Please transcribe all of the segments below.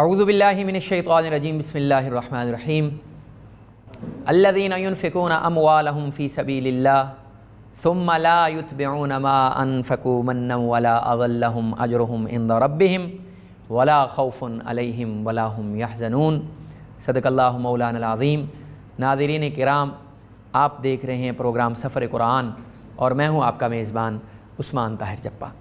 अऊज़बिल्लिमिनशैतरजीम बसमीम अल्लादीनफ़िकून अमवालहम फ़ी सबील्ला सुमलायुतबमा अजरहम इंद रबहम वला खौफ़न अलहम वलाहम यहजनून सदकल्लाम मौलानज़ीम नादरीन कराम आप देख रहे हैं प्रोग्राम सफ़र कुरान और मैं हूँ आपका मेज़बान उस्मान ताहिर जप्पा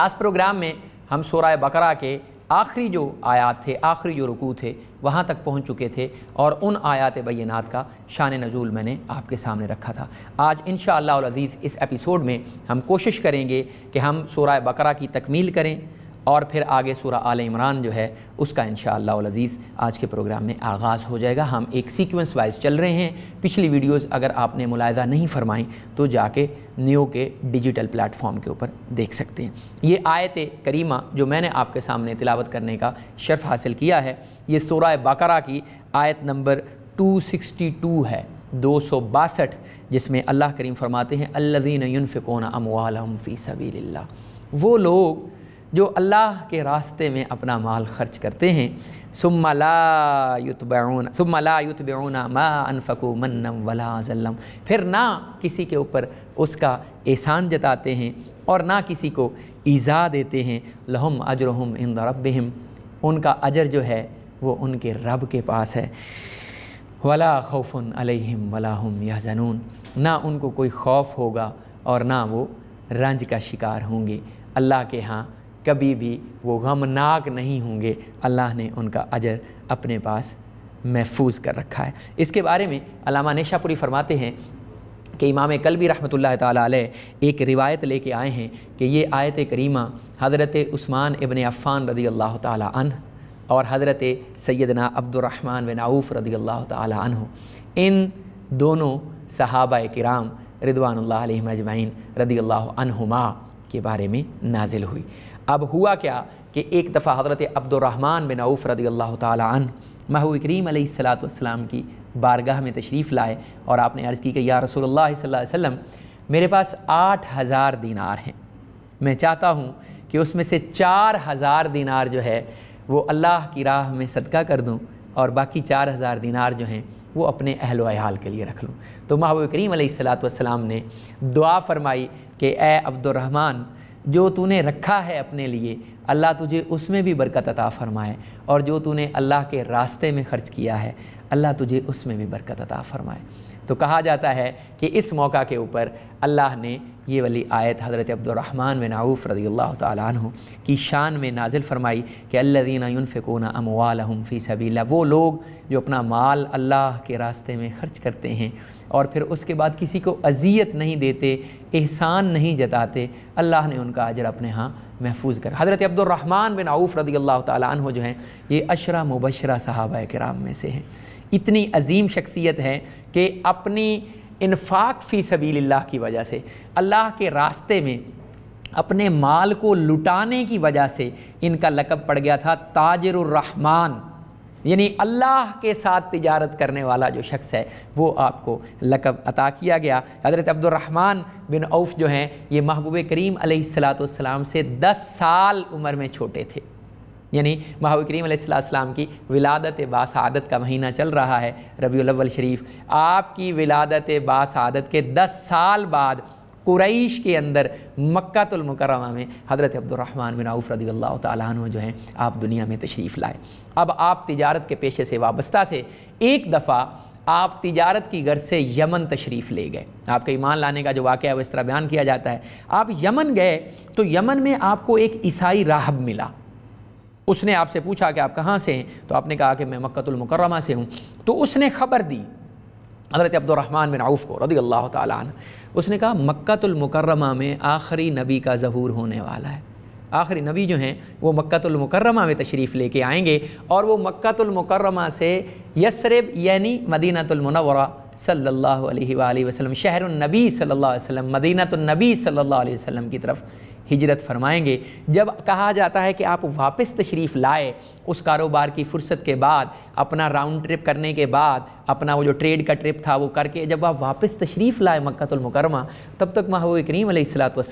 लास्ट प्रोग्राम में हम शोरा बकरा के आखिरी जो आयात थे आखिरी जो रुकू थे वहाँ तक पहुँच चुके थे और उन आयात बैनात का शान नज़ूल मैंने आपके सामने रखा था आज इन शज़ीज़ इस एपिसोड में हम कोशिश करेंगे कि हम शराय बकरा की तकमील करें और फिर आगे सूर्य आल इमरान जो है उसका इन शज़ीज़ आज के प्रोग्राम में आगाज़ हो जाएगा हम एक सीक्वेंस वाइज चल रहे हैं पिछली वीडियोस अगर आपने मुलायजा नहीं फरमाई तो जाके न्यो के डिजिटल प्लेटफॉर्म के ऊपर देख सकते हैं ये आयत करीमा जो मैंने आपके सामने तिलावत करने का शर्फ हासिल किया है ये सूर्य बकरा की आयत नंबर टू है दो सौ बासठ जिसमें अल्लाह करीम फरमाते हैं अल्लाफ़ोन यूनफ़िकोन अमवालम फ़ी वो लोग जो अल्लाह के रास्ते में अपना माल खर्च करते हैं सुम्मा ला युतबून सुम्मा ला मा अनफकू मन्नम वला जल्लम फिर ना किसी के ऊपर उसका एहसान जताते हैं और ना किसी को ईज़ा देते हैं लहम अजरहम इन रबहम उनका अजर जो है वो उनके रब के पास है वला खौफन अलहम वलाहम या जनून ना उनको कोई खौफ होगा और ना वो रंज का शिकार होंगे अल्लाह के यहाँ कभी भी वो गमनाक नहीं होंगे अल्लाह ने उनका अजर अपने पास महफूज कर रखा है इसके बारे में अलामा नेशापुरी फरमाते हैं कि इमाम कलबी रहमत ला एक रिवायत लेके आए हैं कि ये आयत करीमा हज़रत उस्मान इबन अफ़ान रदी अल्लाह तन और हज़रत सैदना अब्दुलरहमान बिन आऊफ़ रदी अल्लाह तन इन दोनों सहाबा कराम रिदवान मजमाइन रदी अल्लाह अनहुमा के बारे में नाजिल हुई अब हुआ क्या कि एक दफ़ा हज़रत अब्दुलरहमान बिन औफ़ रदी अल्लाह तन महू करीम सलातम की बारगाह में तशरीफ़ लाए और आपने अर्ज़ की कि या रसूल सल्लम मेरे पास आठ हज़ार दिनार हैं मैं चाहता हूँ कि उसमें से चार हज़ार दिनार जो है वो अल्लाह की राह में सदका कर दूँ और बाकी चार हज़ार दिनार जो हैं वो अपने अहल वयाल के लिए रख लूँ तो महबूब करीम सलाम ने दुआ फरमाई कि ए अब्दुलरहमान जो तूने रखा है अपने लिए अल्लाह तुझे उसमें भी बरकत अता फ़रमाए और जो तूने अल्लाह के रास्ते में खर्च किया है अल्लाह तुझे उसमें भी बरकत अता फ़रमाए तो कहा जाता है कि इस मौका के ऊपर अल्लाह ने ये वाली आयत हज़रत अब्दुलरहमान में नाऊफ़ रदी अल्लाह तु की शान में नाजिल फ़रमाई कि अल्लादीनाफ़िकून अमवालहम फ़ी सबीला वो लोग जो अपना माल अल्लाह के रास्ते में ख़र्च करते हैं और फिर उसके बाद किसी को अजियत नहीं देते एहसान नहीं जताते अल्लाह ने उनका अजर अपने यहाँ महफूज कर हज़रत अब्दुलरहमान बिन आऊफ़ रदी अल्लाह तु जो हैं ये अशरा मुबशरा साहबा कराम में से हैं इतनी अजीम शख्सियत हैं कि अपनी इनफाक फ़ी सबील्ला की वजह से अल्लाह के रास्ते में अपने माल को लुटाने की वजह से इनका लकब पड़ गया था ताजर रहमान यानी अल्लाह के साथ तिजारत करने वाला जो शख्स है वो आपको लकब अता किया गया हज़रत अब्दुलरहमान बिन औफ जो हैं ये महबूब करीम सलाम से दस साल उम्र में छोटे थे यानी महाव करीम की विलादत बासादत का महीना चल रहा है रबी अव्वल शरीफ आपकी विलादत बासादत के दस साल बाद कुरैश के अंदर मक्तुलमकरमा में हज़रत अब्दुलरहमान बिन आउफ रदी अल्लाह तु जो हैं आप दुनिया में तशरीफ़ लाए अब आप तिजारत के पेशे से वाबस्ता थे एक दफ़ा आप तिजारत की गर्ज से यमन तशरीफ़ ले गए आपका ईमान लाने का जो वाक़ है वो इस तरह बयान किया जाता है आप यमन गए तो यमन में आपको एक ईसाई राहब मिला उसने आपसे पूछा कि आप कहाँ से हैं तो आपने कहा कि मैं मक्तुलमकरमा से हूँ तो उसने खबर दी हज़रत अब्दुलरहमान बिन आऊफ़ को रदी अल्लाह त उसने कहा मक्तुलमकरमा में आखिरी नबी का जहूर होने वाला है आखिरी नबी जो हैं वो मक्तुलमकरमा में तशरीफ़ लेके आएंगे और वो मक्तुलमकरमा से यसरब यानी मदीनातुलमनवरा सल्लल्लाहु अलैहि वसल्लम शहर नबी सल्लल्लाहु अलैहि वसल्लम मदीनतुलनबी सल्लल्लाहु अलैहि वसल्लम की तरफ हिजरत फरमाएंगे जब कहा जाता है कि आप वापस तशरीफ़ लाए उस कारोबार की फ़ुर्सत के बाद अपना राउंड ट्रिप करने के बाद अपना वो जो ट्रेड का ट्रिप था वो करके जब आप वापस तशरीफ़ लाए मक्तुलमकरमा तब तक महबूब करीम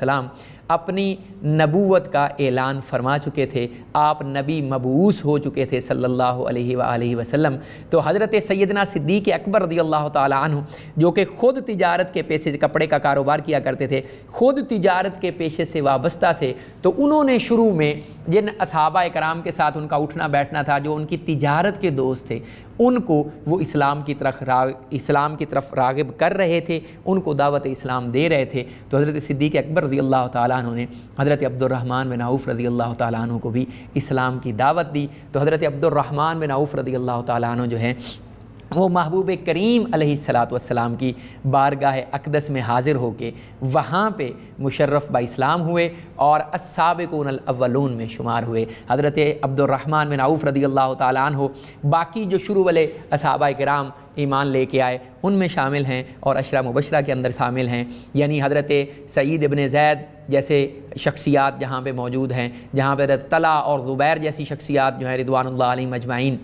सलाम अपनी नबूवत का ऐलान फरमा चुके थे आप नबी मबूस हो चुके थे सल्लल्लाहु अलैहि वसल्लम तो हज़रत सैदना सिद्दीक अकबर रदी अल्लाह तु जो कि ख़ुद तिजारत के पेशे से कपड़े का कारोबार किया करते थे ख़ुद तिजारत के पेशे से वाबस्ता थे तो उन्होंने शुरू में जिन असहाबा कराम के साथ उनका उठना बैठना था जो उनकी तिजारत के दोस्त थे उनको वो इस्लाम की तरफ राग इस्लाम की तरफ रागब कर रहे थे उनको दावत इस्लाम दे रहे थे तो हज़रत सिद्दीक अकबर रज़ी अल्लाह तु ने हज़रत अब्दुलरहमान बिन आऊफ़ रज़ी अल्लाह तु को भी इस्लाम की दावत दी तो हज़रत अब्दुलरहमान बिन आऊफ़ रज़ी अल्लाह तु जो है वो महबूब करीम सलाम की बारगाह अकदस में हाज़िर होके वहाँ पे मुशर्रफ़ इस्लाम हुए और असाबिकून में शुमार हुए हज़रत अब्दुलरहमान बिन आऊफ़ रदी अल्लाह हो बाकी जो शुरू वाले असाबा कराम ईमान लेके आए उनमें शामिल हैं और अशरा मुबशरा के अंदर शामिल हैं यानी हज़रत सईद इबन जैद जैसे शख्सियात जहाँ पर मौजूद हैं जहाँ पर तला और ज़ुबैर जैसी शख्सियात जो हैं रिदवानल्ला मजमाइन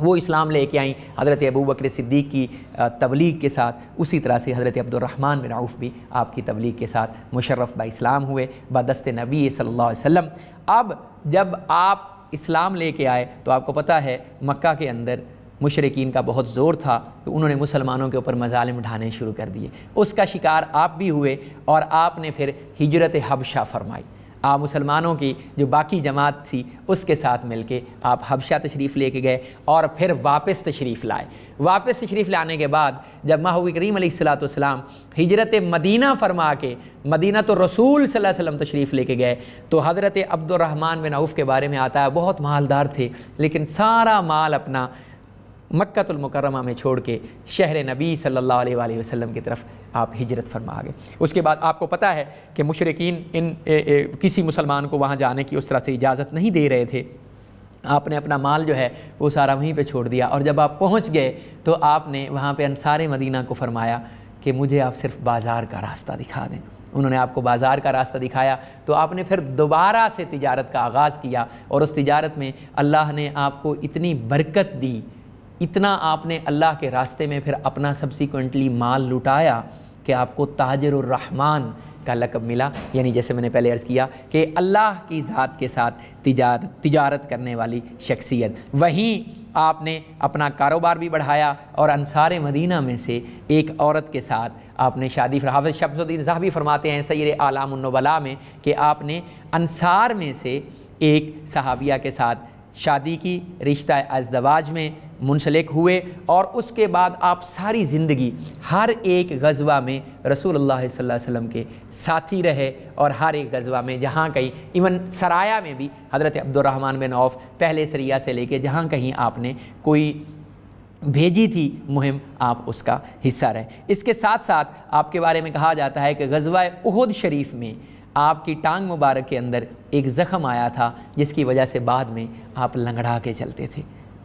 वो इस्लाम लेके आईं हज़रत अबू बकर सिद्दीक की तबलीग के साथ उसी तरह से हज़रत अब्दुलरहमान बिन आउफ भी आपकी तबलीग के साथ मुशर्रफ बा इस्लाम हुए बदस्त नबी सल्लल्लाहु अलैहि वसल्लम अब जब आप इस्लाम लेके आए तो आपको पता है मक्का के अंदर मुशरकिन का बहुत ज़ोर था तो उन्होंने मुसलमानों के ऊपर मजालम उठाने शुरू कर दिए उसका शिकार आप भी हुए और आपने फिर हिजरत हबशा फरमाई आप मुसलमानों की जो बाकी जमात थी उसके साथ मिलके आप हबशा तशरीफ़ लेके गए और फिर वापस तशरीफ़ लाए वापस तशरीफ़ लाने के बाद जब माहू करीम सलाम हिजरत मदीना फरमा के मदीना तो रसूल सल्लम तशरीफ़ लेके गए तो हज़रत अब्दुलरहमान बिन औफ़ के बारे में आता है बहुत मालदार थे लेकिन सारा माल अपना मक्तुलमकरमा में छोड़ के शहर नबी सल्ला वसम की तरफ आप हिजरत फरमा गए उसके बाद आपको पता है कि मुशरकिन इन ए, ए, किसी मुसलमान को वहाँ जाने की उस तरह से इजाज़त नहीं दे रहे थे आपने अपना माल जो है वो सारा वहीं पे छोड़ दिया और जब आप पहुँच गए तो आपने वहाँ पे अनसार मदीना को फरमाया कि मुझे आप सिर्फ बाज़ार का रास्ता दिखा दें उन्होंने आपको बाज़ार का रास्ता दिखाया तो आपने फिर दोबारा से तिजारत का आगाज़ किया और उस तिजारत में अल्लाह ने आपको इतनी बरकत दी इतना आपने अल्लाह के रास्ते में फिर अपना सब्सिक्वेंटली माल लुटाया कि आपको ताजर रहमान का लकब मिला यानी जैसे मैंने पहले अर्ज़ किया कि अल्लाह की ज़ात के साथ तिजार तिजारत करने वाली शख्सियत वहीं आपने अपना कारोबार भी बढ़ाया और अनसार मदीना में से एक औरत के साथ आपने शादी हाफ़ शमसुद्दीन साहब भी फरमाते हैं सैर आलामबला में कि आपने अनसार में से एक सहाबिया के साथ शादी की रिश्ता अजदवाज में मुंसलिक हुए और उसके बाद आप सारी ज़िंदगी हर एक गजवा में रसूल अल्लाह वसम के साथी रहे और हर एक गजवा में जहाँ कहीं इवन सराया में भी हज़रत अब्दुलरहमान बिन औफ पहले सरिया से लेके जहाँ कहीं आपने कोई भेजी थी मुहिम आप उसका हिस्सा रहे इसके साथ साथ आपके बारे में कहा जाता है कि गजवा उहद शरीफ में आपकी टांग मुबारक के अंदर एक ज़ख़म आया था जिसकी वजह से बाद में आप लंगड़ा के चलते थे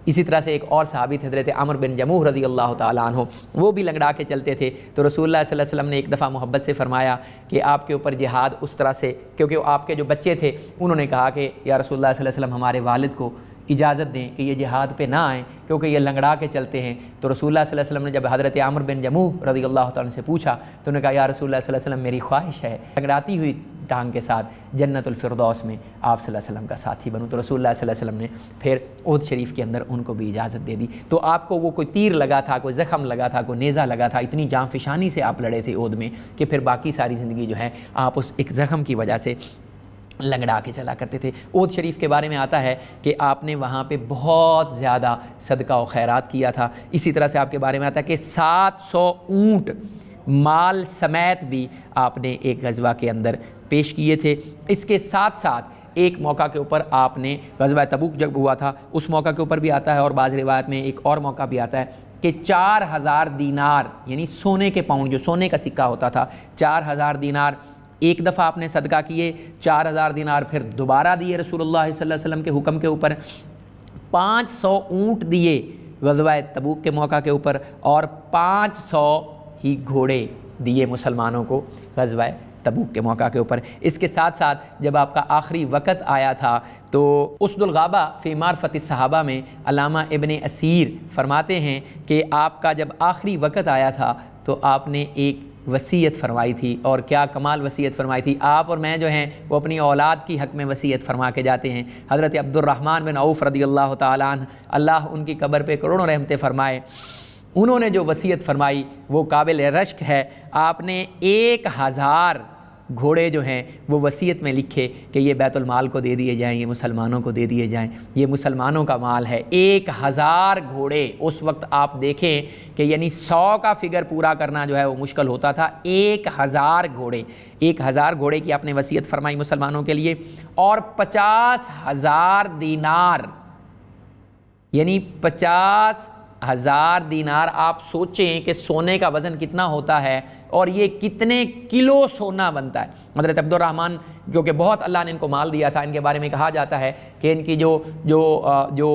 इसी तरह से एक और साबित हजरत अमर बिन जमूह रजी अल्लाह तु वो भी लंगड़ा के चलते थे तो रसूल वसम ने एक दफ़ा मोहब्बत से फ़रमाया कि आपके ऊपर जिहाद उस तरह से क्योंकि आपके जो बच्चे थे उन्होंने कहा कि या रसूल वसम हमारे वालद को इजाज़त दें कि ये जिहाद पे ना आएँ क्योंकि ये लंगड़ा के चलते हैं तो रसूल वसम ने जब हज़रत आमर बिन जमूह रजी अल्लाह से पूछा तो उन्होंने कहा या रसूल वसम मेरी ख्वाहिश है लंगड़ाती हुई टांग के साथ जन्नतफरदौस में आप वसम का साथी बनूँ तो रसूल वसम ने फिर उद शरीफ के अंदर उनको भी इजाज़त दे दी तो आपको वो कोई तीर लगा था कोई ज़ख़म लगा था कोई नेज़ा लगा था इतनी जाँफिशानी से आप लड़े थे ओद में कि फिर बाकी सारी ज़िंदगी जो है आप उस एक ज़ख़म की वजह से लंगड़ा के चला करते थे ओद शरीफ के बारे में आता है कि आपने वहाँ पे बहुत ज़्यादा सदका व खैरात किया था इसी तरह से आपके बारे में आता है कि 700 ऊँट माल समेत भी आपने एक गजबा के अंदर पेश किए थे इसके साथ साथ एक मौका के ऊपर आपने गजवा तबुक जब हुआ था उस मौका के ऊपर भी आता है और बाज़ रिवायत में एक और मौका भी आता है कि चार हज़ार दीनार यानी सोने के पाउंड जो सोने का सिक्का होता था चार हज़ार दीनार एक दफ़ा आपने सदका किए चार हज़ार दीनार फिर दोबारा दिए रसूल वसम के हुक्म के ऊपर पाँच सौ ऊँट दिए गजवा तबूक के मौका के ऊपर और पाँच सौ ही घोड़े दिए मुसलमानों को गजवा तबूक के मौका के ऊपर इसके साथ साथ जब आपका आखिरी वक़्त आया था तो उसदुलगाबा फ़ी मारफत सहाबा में अलामा इबन असीर फरमाते हैं कि आपका जब आखिरी वक़्त आया था तो आपने एक वसीयत फरमाई थी और क्या कमाल वसीयत फरमाई थी आप और मैं जो हैं वो अपनी औलाद की हक़ में वसीयत फरमा के जाते हैं हज़रत अब्दुलरहमान बिन औफ़ रदी अल्लाह तालन अल्लाह उनकी कबर पर करोड़ों रहमतें फरमाए उन्होंने जो वसीयत फरमाई वो काबिल रश्क है आपने एक हज़ार घोड़े जो हैं वो वसीयत में लिखे कि ये बैतुलमाल को दे दिए जाएं ये मुसलमानों को दे दिए जाएं ये मुसलमानों का माल है एक हज़ार घोड़े उस वक्त आप देखें कि यानी सौ का फिगर पूरा करना जो है वो मुश्किल होता था एक हज़ार घोड़े एक हज़ार घोड़े की आपने वसीयत फरमाई मुसलमानों के लिए और पचास हज़ार दीनार यानी पचास हज़ार दिनार आप सोचें कि सोने का वज़न कितना होता है और ये कितने किलो सोना बनता है हजरत अब्दुलरहमान क्योंकि बहुत अल्लाह ने इनको माल दिया था इनके बारे में कहा जाता है कि इनकी जो जो जो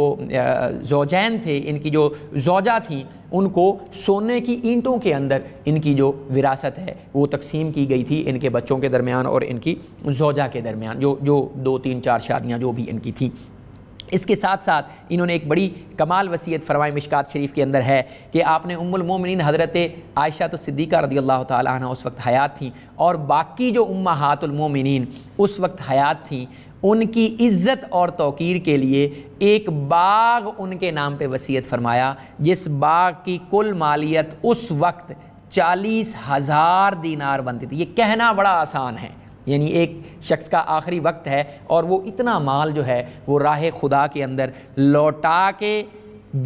जोजैन थे इनकी जो जोजा थी उनको सोने की ईंटों के अंदर इनकी जो विरासत है वो तकसीम की गई थी इनके बच्चों के दरमियान और इनकी जोजा के दरमियान जो जो दो तीन चार शादियाँ जो भी इनकी थी इसके साथ साथ इन्होंने एक बड़ी कमाल वसीयत फरमाई मिशकात शरीफ के अंदर है कि आपने उम्मिन हज़रत आयशा तो सिद्दीक़ा रदी अल्लाह तह उस वक्त हयात थी और बाकी जो उम्मा हातमिन उस वक्त हयात थी उनकी इज़्ज़त और तोक़ीर के लिए एक बाग उनके नाम पे वसीयत फरमाया जिस बाग की कुल मालियत उस वक्त चालीस हज़ार दीनार बनती थी ये कहना बड़ा आसान है यानी एक शख्स का आखिरी वक्त है और वो इतना माल जो है वो राह खुदा के अंदर लौटा के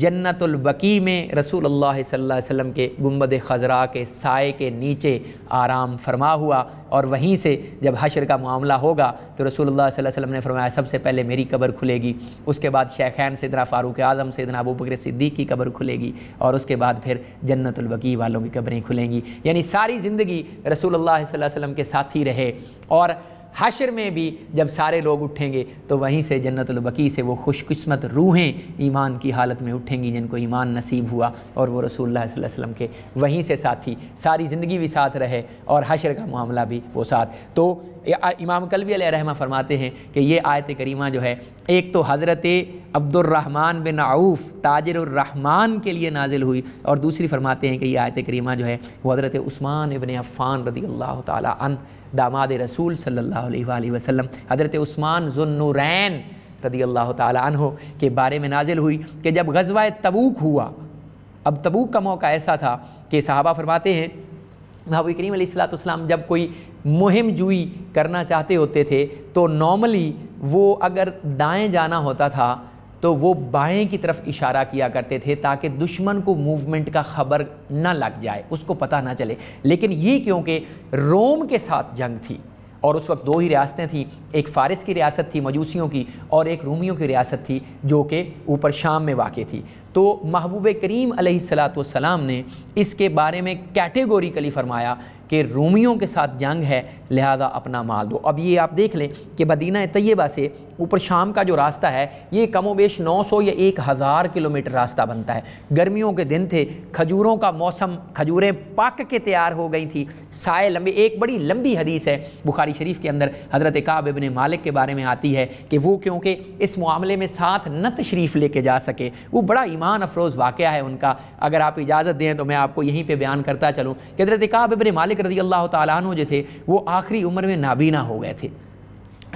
जन्नतुलबकी में रसूल अल्लाह सल्लल्लाहु अलैहि वसल्लम के गुम्बद ख़जरा के साय के नीचे आराम फरमा हुआ और वहीं से जब हशर का मामला होगा तो रसूल अल्लाह सल्लल्लाहु अलैहि वसल्लम ने फरमाया सबसे पहले मेरी कबर खुलेगी उसके बाद शेखैन सदना फ़ारूक आज़म सदना अबू बकर सिद्दीक की कबर खुलेगी और उसके बाद फिर जन्नतुलबकी वालों की कबरें खुलेंगी यानी सारी ज़िंदगी रसूल अल्लाह वसल्लम के साथ ही रहे और हशर में भी जब सारे लोग उठेंगे तो वहीं से जन्नतलबकी से वो खुशकस्मत रूहें ईमान की हालत में उठेंगी जिनको ईमान नसीब हुआ और वो रसूलुल्लाह सल्लल्लाहु अलैहि वसल्लम के वहीं से साथी सारी ज़िंदगी भी साथ रहे और हशर का मामला भी वो साथ तो इमाम कलवी रहमा फरमाते हैं कि ये आयत करीमा जो है एक तो हज़रत अब्दुलरहमान बिन आऊफ़ ताजरहमान के लिए नाजिल हुई और दूसरी फरमाते हैं कि ये आयत करीमा जो है वो हज़रत स्मान बिन अफ़ान रदी अल्लाह तन दामाद रसूल सल्ला वसलम हज़रत उस्मान जुन्नुरैन रदी अल्लाह तहो के बारे में नाजिल हुई कि जब गजवा तबूक हुआ अब तबूक का मौका ऐसा था कि साहबा फरमाते हैं महबू करीम सलाम जब कोई मुहिम जुई करना चाहते होते थे तो नॉर्मली वो अगर दाएं जाना होता था तो वो बाएं की तरफ इशारा किया करते थे ताकि दुश्मन को मूवमेंट का खबर ना लग जाए उसको पता ना चले लेकिन ये क्योंकि रोम के साथ जंग थी और उस वक्त दो ही रियासतें थीं एक फ़ारस की रियासत थी मजूसियों की और एक रूमियों की रियासत थी जो कि ऊपर शाम में वाक़ थी तो महबूब करीम सलाम ने इसके बारे में कैटेगोरिकली फ़रमाया कि रोमियों के साथ जंग है लिहाजा अपना माल दो अब ये आप देख लें कि मदीना तैयबा से ऊपर शाम का जो रास्ता है ये कमो बेश नौ सौ या एक हज़ार किलोमीटर रास्ता बनता है गर्मियों के दिन थे खजूरों का मौसम खजूरें पक के तैयार हो गई थी साए लंबे एक बड़ी लंबी हदीस है बुखारी शरीफ के अंदर हज़रत काब इबन मालिक के बारे में आती है कि वो क्योंकि इस मामले में साथ न तशरीफ़ लेके जा सके वो बड़ा ईमान अफरोज़ वाक़ है उनका अगर आप इजाज़त दें तो मैं आपको यहीं पर बयान करता चलूँ कि हज़रत काब इबन मालिक मालिक रजी अल्लाह तु जो थे वो आखिरी उम्र में नाबीना हो गए थे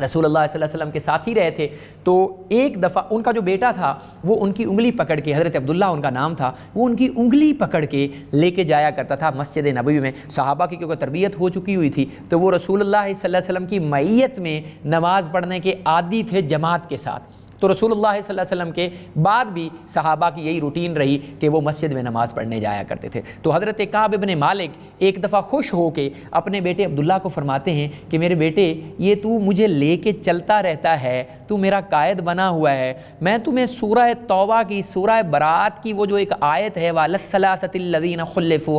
रसूल अल्लाह वसल्लम के साथ ही रहे थे तो एक दफ़ा उनका जो बेटा था वो उनकी उंगली पकड़ के हज़रत अब्दुल्ला उनका नाम था वो उनकी उंगली पकड़ के लेके जाया करता था मस्जिद नबी में सहाबा की क्योंकि तरबियत हो चुकी हुई थी तो वो रसूल अल्लाह वसल्लम की मैयत में नमाज़ पढ़ने के आदि थे जमात के साथ तो रसूलुल्लाह सल्लल्लाहु अलैहि वसल्लम के बाद भी सहाबा की यही रूटीन रही कि वो मस्जिद में नमाज़ पढ़ने जाया करते थे तो हज़रत काब इबन मालिक एक दफ़ा खुश हो के अपने बेटे अब्दुल्ला को फरमाते हैं कि मेरे बेटे ये तू मुझे ले के चलता रहता है तू मेरा कायद बना हुआ है मैं तुम्हें सूरह तोबा की सूरह बरात की वो जो एक आयत है वालसलासतिल्लिन खलफ़ु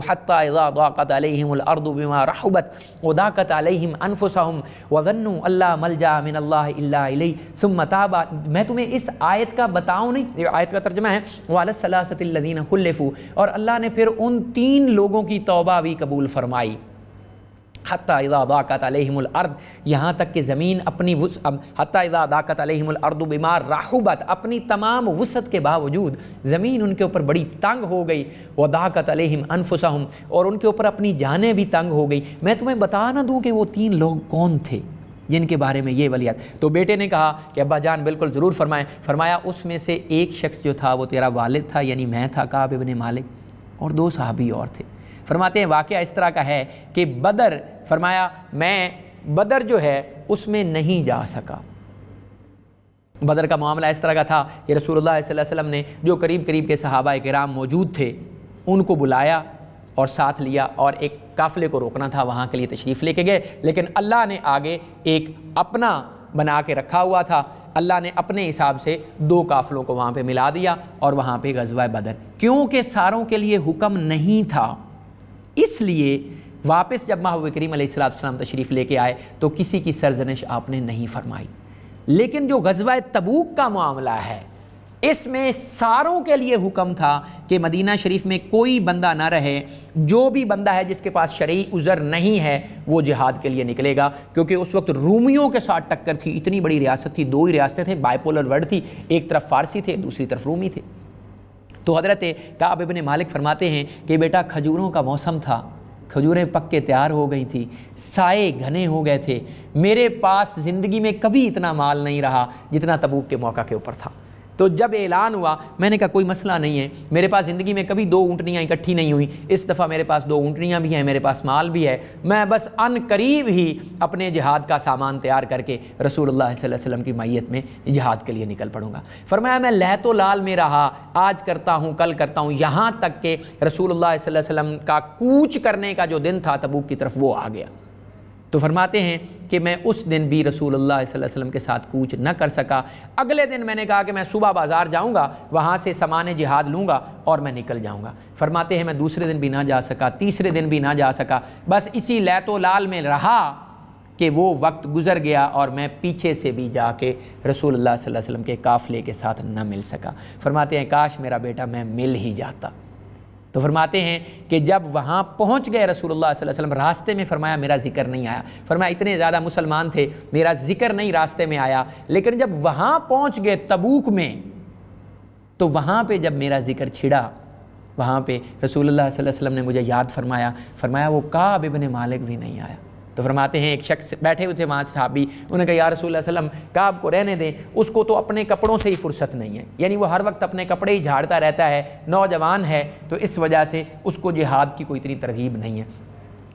रहबत उदाक़त अलहम अनफुसम वज़न्नु अल्लाह मलजा मिन अल्लाह मैं तुम्हें इस आयत का बताऊँ नहीं ये आयत का तर्जमा है वाल वालसलासतल्लिन खुल्लफू और अल्लाह ने फिर उन तीन लोगों की तौबा भी कबूल फरमाई हत्तादाकत अलहमर्द यहाँ तक कि ज़मीन अपनी हत्तादाकत अलहमर्द बीमार राहुबत अपनी तमाम वसत के बावजूद ज़मीन उनके ऊपर बड़ी तंग हो गई वदाकत अलहम अनफुसहम और उनके ऊपर अपनी जानें भी तंग हो गई मैं तुम्हें बता ना दूँ कि वो तीन लोग कौन थे जिनके बारे में ये वलियात तो बेटे ने कहा कि अब्बा जान बिल्कुल ज़रूर फरमाए फरमाया उसमें से एक शख्स जो था वो तेरा वालिद था यानी मैं था काब इबन मालिक और दो साहबी और थे फरमाते हैं वाक़ इस तरह का है कि बदर फरमाया मैं बदर जो है उसमें नहीं जा सका बदर का मामला इस तरह का था कि रसूलुल्लाह सल्लल्लाहु अलैहि वसल्लम ने जो करीब करीब के सहाबा कराम मौजूद थे उनको बुलाया और साथ लिया और एक काफ़िले को रोकना था वहाँ के लिए तशरीफ़ लेके गए लेकिन अल्लाह ने आगे एक अपना बना के रखा हुआ था अल्लाह ने अपने हिसाब से दो काफ़िलों को वहाँ पे मिला दिया और वहाँ पे गजवा बदर क्योंकि सारों के लिए हुक्म नहीं था इसलिए वापस जब महबूब करीम सलाम तशरीफ़ लेके आए तो किसी की सरजनश आपने नहीं फरमाई लेकिन जो गजवा तबूक का मामला है इसमें सारों के लिए हुक्म था कि मदीना शरीफ में कोई बंदा ना रहे जो भी बंदा है जिसके पास शरी उज़र नहीं है वो जिहाद के लिए निकलेगा क्योंकि उस वक्त रूमियों के साथ टक्कर थी इतनी बड़ी रियासत थी दो ही रियासतें थे बाइपोलर वर्ड थी एक तरफ फारसी थे दूसरी तरफ रूमी थे तो हज़रत काब इबन मालिक फरमाते हैं कि बेटा खजूरों का मौसम था खजूरें पक के तैयार हो गई थी साए घने हो गए थे मेरे पास ज़िंदगी में कभी इतना माल नहीं रहा जितना तबूक के मौका के ऊपर था तो जब ऐलान हुआ मैंने कहा कोई मसला नहीं है मेरे पास ज़िंदगी में कभी दो ऊँटनियाँ इकट्ठी नहीं हुई इस दफ़ा मेरे पास दो ऊँटनियाँ भी हैं मेरे पास माल भी है मैं बस अन करीब ही अपने जहाद का सामान तैयार करके रसूल वसम की मैत में जहाद के लिए निकल पड़ूँगा फरमाया मैं लह तो लाल में रहा आज करता हूँ कल करता हूँ यहाँ तक के रसूल वसम का कूच करने का जो दिन था तबूक की तरफ वो आ गया तो फरमाते हैं कि मैं उस दिन भी रसूल अल्लाह वसल्लम के साथ कूच न कर सका अगले दिन मैंने कहा कि मैं सुबह बाज़ार जाऊंगा वहाँ से सामान जिहाद लूँगा और मैं निकल जाऊँगा फरमाते हैं मैं दूसरे दिन भी ना जा सका तीसरे दिन भी ना जा सका बस इसी लैतो लाल में रहा कि वो वक्त गुज़र गया और मैं पीछे से भी जाके रसूल अल्लाह वसल्लम के काफ़िले के साथ न मिल सका फरमाते हैं काश मेरा बेटा मैं मिल ही जाता तो फरमाते हैं कि जब वहाँ पहुँच गए रसूलुल्लाह सल्लल्लाहु अलैहि वसल्लम रास्ते में फ़रमाया मेरा ज़िक्र नहीं आया फरमाया इतने ज़्यादा मुसलमान थे मेरा ज़िक्र नहीं रास्ते में आया लेकिन जब वहाँ पहुँच गए तबूक में तो वहाँ पर जब मेरा ज़िक्र छिड़ा वहाँ पर रसूल सल्लल्लाहु ने मुझे याद फरमाया फरमाया वो काब इबन मालिक भी नहीं आया तो फरमाते हैं एक शख्स बैठे हुए थे वहाँ साहबी उन्हें कहा यार रसूल वसलम काब को रहने दें उसको तो अपने कपड़ों से ही फुर्सत नहीं है यानी वो हर वक्त अपने कपड़े ही झाड़ता रहता है नौजवान है तो इस वजह से उसको जिहाद की कोई इतनी तरगीब नहीं है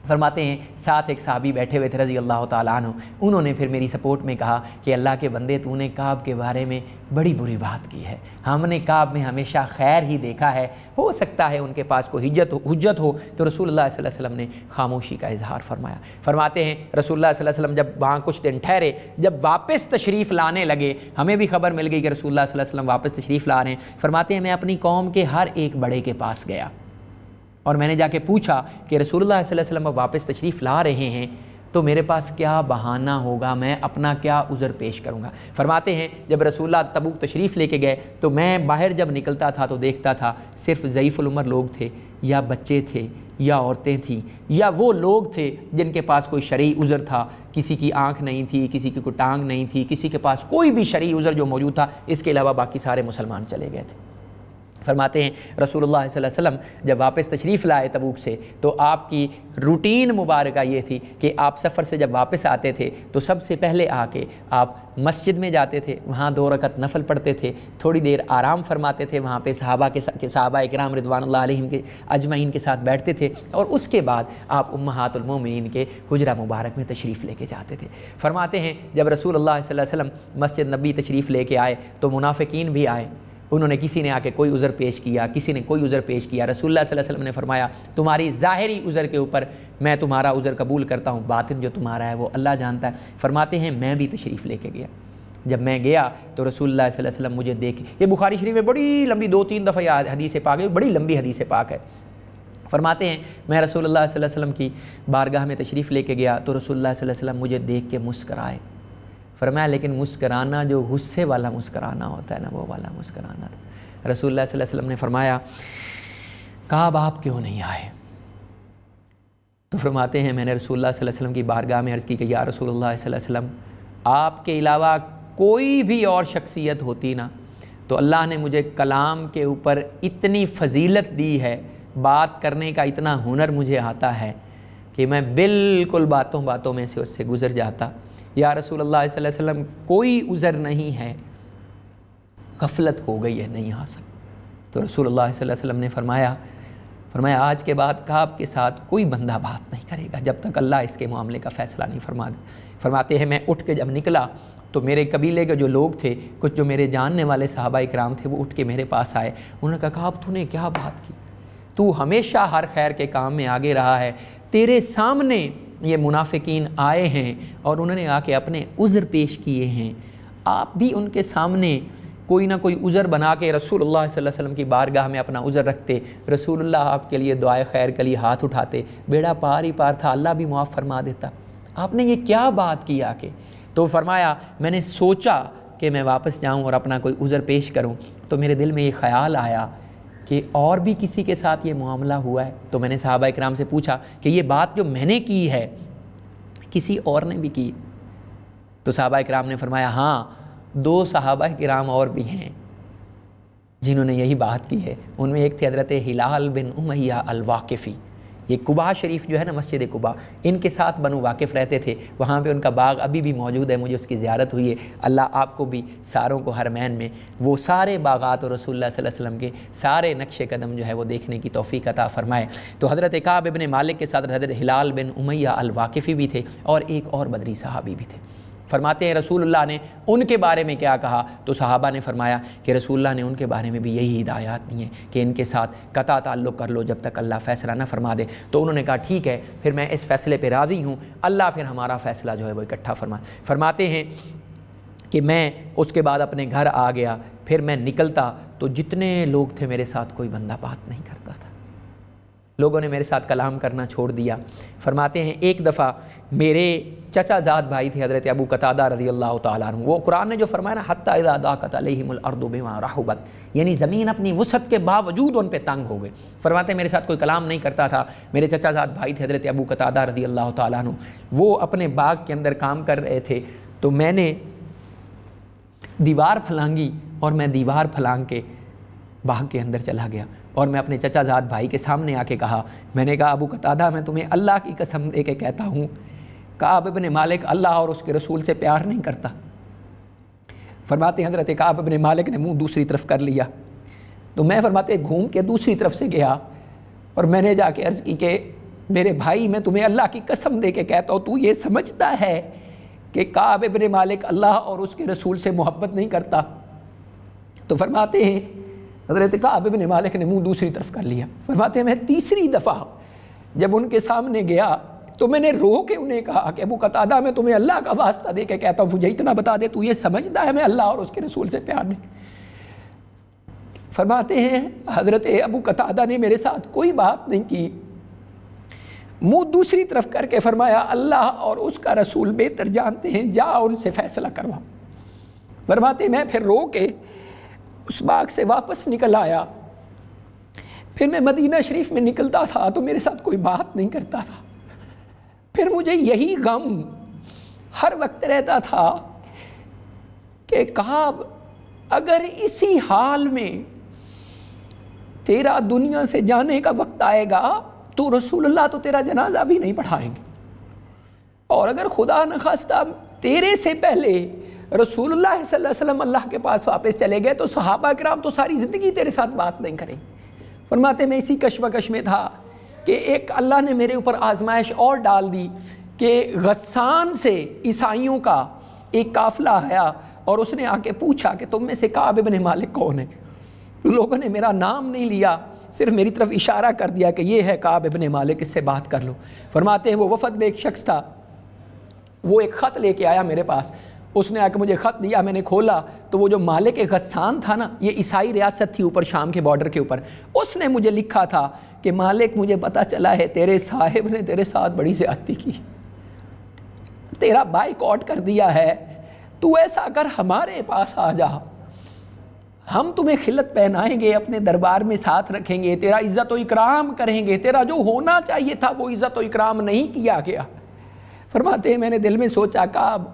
फरमाते हैं साथ एक साहबी बैठे हुए थे रजी अल्लाह तु उन्होंने फिर मेरी सपोर्ट में कहा कि अल्लाह के बंदे तूने काब के बारे में बड़ी बुरी बात की है हमने काब में हमेशा खैर ही देखा है हो सकता है उनके पास कोई हिजत हो हजत हो तो रसूल वसम ने खामोशी का इजहार फरमाया फरमाते हैं रसूल वसम जब वहाँ कुछ दिन ठहरे जब वापस तशरीफ़ लाने लगे हमें भी खबर मिल गई कि रसूल वसम वापस तशरीफ़ ला रहे हैं फरमाते हैं मैं अपनी कौम के हर एक बड़े के पास गया और मैंने जाके पूछा कि रसूलुल्लाह वसल्लम वापस तशरीफ़ ला रहे हैं तो मेरे पास क्या बहाना होगा मैं अपना क्या उज़र पेश करूँगा फरमाते हैं जब रसूल्ला तबुक तशरीफ़ लेके गए तो मैं बाहर जब निकलता था तो देखता था सिर्फ़ ज़यीफ़ुलमर लोग थे या बच्चे थे या औरतें थीं या वो लोग थे जिनके पास कोई शरी उज़र था किसी की आंख नहीं थी किसी की कोई टांग नहीं थी किसी के पास कोई भी शरी उज़र जो मौजूद था इसके अलावा बाकी सारे मुसलमान चले गए थे फरमाते हैं रसूल वसम जब वापस तशरीफ़ लाए तबूक से तो आपकी रूटीन मुबारक ये थी कि आप सफ़र से जब वापस आते थे तो सबसे पहले आके आप मस्जिद में जाते थे वहाँ दो रकत नफल पढ़ते थे थोड़ी देर आराम फरमाते थे वहाँ पे सहाबा के, के सहाबा इकराम रिदवान के अजमैन के साथ बैठते थे और उसके बाद आप उम्मातमिन के हजरा मुबारक में तशरीफ़ लेके जाते थे फरमाते हैं जब रसूल अल्लाह वसम मस्जिद नबी तशरीफ़ लेके आए तो मुनाफिकीन भी आए उन्होंने किसी ने आके कोई उज़र पेश किया किसी ने कोई उज़र पेश किया रसूलुल्लाह सल्लल्लाहु अलैहि वसल्लम ने फरमाया तुम्हारी ज़ाहरी उज़र के ऊपर मैं तुम्हारा उज़र कबूल करता हूँ बातिन जो तुम्हारा है वो अल्लाह जानता है फरमाते हैं मैं भी तशरीफ़ लेके गया जब मैं गया तो रसूलुल्लाह सल्लल्लाहु अलैहि वसल्लम मुझे देखे ये बुखारी शरीफ में बड़ी लंबी दो तीन दफ़ा याद हदीस पाक है बड़ी लंबी हदीस पाक है फरमाते हैं मैं रसूलुल्लाह सल्लल्लाहु अलैहि वसल्लम की बारगाह में तशरीफ़ लेके गया तो रसूलुल्लाह सल्लल्लाहु अलैहि वसल्लम मुझे देख के मुस्कराए फरमाया लेकिन मुस्कराना जो गुस्से वाला मुस्कराना होता है ना वो वाला मुस्कराना था रसूल वसल्लम ने फरमाया कहा आप क्यों नहीं आए तो फरमाते हैं मैंने रसूल वसल्लम की बारगाह में अर्ज़ की कि या रसूल वसल्लम आपके अलावा कोई भी और शख्सियत होती ना तो अल्लाह ने मुझे कलाम के ऊपर इतनी फजीलत दी है बात करने का इतना हुनर मुझे आता है कि मैं बिल्कुल बातों बातों में से उससे गुज़र जाता या रसूल अल्लाह कोई उज़र नहीं है गफलत हो गई है नहीं आ सकती तो रसूल अल्लाह ने फरमाया फरमाया आज के बाद काब के साथ कोई बंदा बात नहीं करेगा जब तक अल्लाह इसके मामले का फ़ैसला नहीं फरमा फरमाते हैं मैं उठ के जब निकला तो मेरे कबीले के जो लोग थे कुछ जो मेरे जानने वाले साहबा इकराम थे वो उठ के मेरे पास आए उन्होंने कहा कहा तूने क्या बात की तू हमेशा हर खैर के काम में आगे रहा है तेरे सामने ये मुनाफिकीन आए हैं और उन्होंने आके अपने उज़र पेश किए हैं आप भी उनके सामने कोई ना कोई उज़र बना के रसूल वसल्लम की बारगाह में अपना उज़र रखते रसूल आपके लिए दुआ खैर के लिए हाथ उठाते बेड़ा पार ही पार था अल्लाह भी मुआफ़ फरमा देता आपने ये क्या बात की आके तो फरमाया मैंने सोचा कि मैं वापस जाऊँ और अपना कोई उज़र पेश करूँ तो मेरे दिल में ये ख्याल आया कि और भी किसी के साथ ये मामला हुआ है तो मैंने साहबा इक्राम से पूछा कि ये बात जो मैंने की है किसी और ने भी की तो साहबा इक्राम ने फरमाया हाँ दो साहबा कराम और भी हैं जिन्होंने यही बात की है उनमें एक थे हजरत हिलाल बिन उमैया अलवाक़फ़ी ये कुबा शरीफ जो है ना मस्जिद कुबा इनके साथ बनु वाकिफ़ रहते थे वहाँ पे उनका बाग अभी भी मौजूद है मुझे उसकी ज़्यारत हुई है अल्लाह आपको भी सारों को हर मैन में वो सारे बागात और अलैहि वसल्लम के सारे नक्श कदम जो है वो देखने की तोफ़ी अता फ़रमाए तो हज़रत काब इबन मालिक के साथ हज़रत हिलाल बिन उमैया अलवाकिफ़ी भी थे और एक और बदरी साहबी भी थे फरमाते हैं रसूलुल्लाह ने उनके बारे में क्या कहा तो सहाबा ने फरमाया कि रसूलुल्लाह ने उनके बारे में भी यही हिदायत दी है कि इनके साथ कता ताल्लुक़ कर लो जब तक अल्लाह फ़ैसला ना फरमा दे तो उन्होंने कहा ठीक है फिर मैं इस फ़ैसले पर राज़ी हूँ अल्लाह फिर हमारा फ़ैसला जो है वो इकट्ठा फरमा फरमाते हैं कि मैं उसके बाद अपने घर आ गया फिर मैं निकलता तो जितने लोग थे मेरे साथ कोई बंदा बात नहीं करता था लोगों ने मेरे साथ कलाम करना छोड़ दिया फरमाते हैं एक दफ़ा मेरे जात भाई थे हज़रत अबू कतादा रजी अल्लाह तुम वो कुरान ने जो फरमाया ना हत्यादाकतमरदो बिमा राहबत यानी ज़मीन अपनी वसत के बावजूद उन पर तंग हो गए फरमाते मेरे साथ कोई कलाम नहीं करता था मेरे जात भाई थे हज़रत अबू कतादा रजी अल्लाह तुम वो अपने बाग के अंदर काम कर रहे थे तो मैंने दीवार फलांगी और मैं दीवार फलांग के बाग के अंदर चला गया और मैं अपने चचाजाद भाई के सामने आके कहा मैंने कहा अबू कतादा मैं तुम्हें अल्लाह की कसम दे के कहता हूँ काब इबन मालिक अल्लाह और उसके रसूल से प्यार नहीं करता फरमाते हजरत काब इबन मालिक ने मुँह दूसरी तरफ कर लिया तो मैं फरमाते घूम के दूसरी तरफ से गया और मैंने जाके अर्ज़ की कि मेरे भाई मैं तुम्हें अल्लाह की कसम दे के कहता हूँ तू ये समझता है कि काब इबन मालिक अल्लाह और उसके रसूल से मोहब्बत नहीं करता तो फरमाते हैं हज़रत काब बिन मालिक ने मुँह दूसरी तरफ कर लिया फरमाते मैं तीसरी दफ़ा जब उनके सामने गया तो मैंने रो के उन्हें कहा कि अबू कतादा मैं तुम्हें अल्लाह का वास्ता दे के कहता हूँ मुझे इतना बता दे तू ये समझता है मैं अल्लाह और उसके रसूल से प्यार नहीं फरमाते हैं हज़रत अबू कतादा ने मेरे साथ कोई बात नहीं की मुंह दूसरी तरफ करके फरमाया अल्लाह और उसका रसूल बेहतर जानते हैं जा उनसे फैसला करवा फरमाते मैं फिर रो के उस बाग से वापस निकल आया फिर मैं मदीना शरीफ में निकलता था तो मेरे साथ कोई बात नहीं करता था फिर मुझे यही गम हर वक्त रहता था कि कहाब अगर इसी हाल में तेरा दुनिया से जाने का वक्त आएगा तो रसूलुल्लाह तो तेरा जनाजा भी नहीं पढ़ाएंगे और अगर खुदा न खास्ता तेरे से पहले रसूल वसम अल्लाह के पास वापस चले गए तो सहाबा कराम तो सारी ज़िंदगी तेरे साथ बात नहीं करें फरमाते मैं इसी कशबकश में था कि एक अल्लाह ने मेरे ऊपर आजमाइश और डाल दी कि गस्सान से ईसाइयों का एक काफ़िला आया और उसने आके पूछा कि तुम में से काब बने मालिक कौन है तो लोगों ने मेरा नाम नहीं लिया सिर्फ मेरी तरफ इशारा कर दिया कि ये है काब इबन मालिक इससे बात कर लो फरमाते हैं वो वफद में एक शख्स था वो एक ख़त लेके आया मेरे पास उसने आके मुझे ख़त दिया मैंने खोला तो वो जो मालिक गस्सान था ना ये ईसाई रियासत थी ऊपर शाम के बॉर्डर के ऊपर उसने मुझे लिखा था कि मालिक मुझे पता चला है तेरे साहिब ने तेरे साथ बड़ी ज़्यादती की तेरा बाइकआउट कर दिया है तू ऐसा कर हमारे पास आ जा हम तुम्हें खिलत पहनाएंगे अपने दरबार में साथ रखेंगे तेरा इज़्ज़त व इकराम करेंगे तेरा जो होना चाहिए था वो इज़्ज़त व इकराम नहीं किया गया फरमाते हैं मैंने दिल में सोचा काब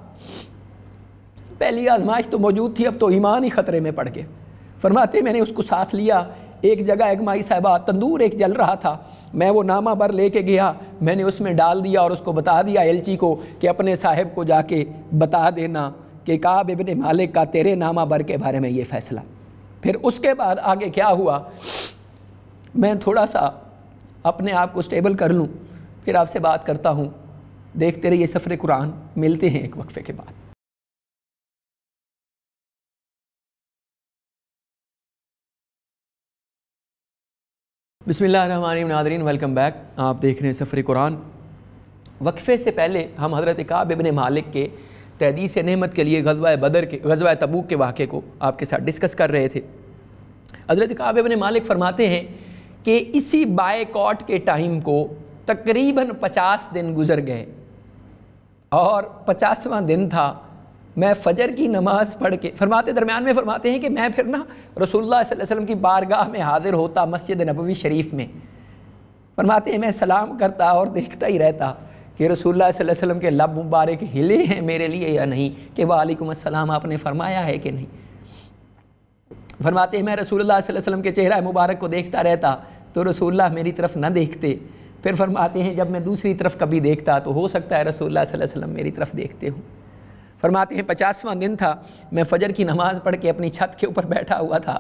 पहली आजमाइश तो मौजूद थी अब तो ईमान ही ख़तरे में पड़ गए फरमाते मैंने उसको साथ लिया एक जगह एक माई साहबा तंदूर एक जल रहा था मैं वो नामा भर लेके गया मैंने उसमें डाल दिया और उसको बता दिया एलची को कि अपने साहब को जाके बता देना कि काब इबन मालिक का तेरे नामा भर के बारे में ये फ़ैसला फिर उसके बाद आगे क्या हुआ मैं थोड़ा सा अपने आप को स्टेबल कर लूँ फिर आपसे बात करता हूँ देखते रहिए सफ़र कुरान मिलते हैं एक वक्फ़े के बाद बिसमीम नादरीन वेलकम बैक आप देख रहे हैं सफ़र कुरान वक्फ़े से पहले हम हज़रत काब इबन मालिक के तहदीस नहमत के लिए गजवा बदर के गजवा तबूक के वाक़े को आपके साथ डिस्कस कर रहे थे हज़रत काब इबन मालिक फ़रमाते हैं कि इसी बायकॉट के टाइम को तकरीबन पचास दिन गुजर गए और पचासवा दिन था मैं फ़जर की नमाज़ पढ़ के फरमाते दरमियान में फरमाते हैं कि मैं फिर ना रसोल्ला वसम की बारगाह में हाज़िर होता मस्जिद नबवी शरीफ में फरमाते हैं मैं सलाम करता और देखता ही रहता कि रसोल्ला वसम के लब मुबारक हिले हैं मेरे लिए या नहीं कि वालेकुम अस्सलाम आपने फरमाया है कि नहीं फरमाते हैं मैं रसूलुल्लाह वसम के चेहरा मुबारक को देखता रहता तो रसूलुल्लाह मेरी तरफ़ ना देखते फिर फरमाते हैं जब मैं दूसरी तरफ कभी देखता तो हो सकता है रसूलुल्लाह वसम मेरी तरफ़ देखते हूँ फरमाते हैं पचासवां दिन था मैं फ़जर की नमाज़ पढ़ के अपनी छत के ऊपर बैठा हुआ था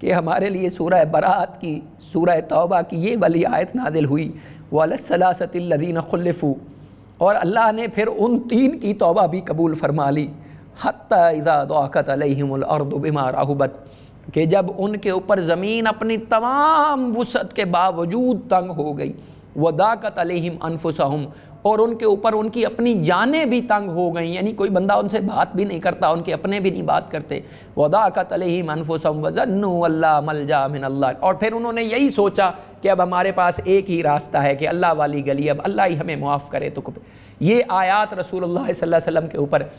कि हमारे लिए सूरह बरात की सूरह तौबा की ये वाली आयत नादिल हुई वालसलासतिल्लिन खुल्लफ़ू और अल्लाह ने फिर उन तीन की तौबा भी कबूल फरमा ली हत्याज़ाक़त अलहमार राहबत कि जब उनके ऊपर ज़मीन अपनी तमाम वसत के बावजूद तंग हो गई वदाकत अलहम अनफुसहम और उनके ऊपर उनकी अपनी जानें भी तंग हो गई यानी कोई बंदा उनसे बात भी नहीं करता उनके अपने भी नहीं बात करते वदा का तले ही मनफुसम वजन्ला मलजा मिन अल्लाह और फिर उन्होंने यही सोचा कि अब हमारे पास एक ही रास्ता है कि अल्लाह वाली गली अब अल्लाह ही हमें मुआफ़ करे तो ये आयात रसूल वसल्लम के ऊपर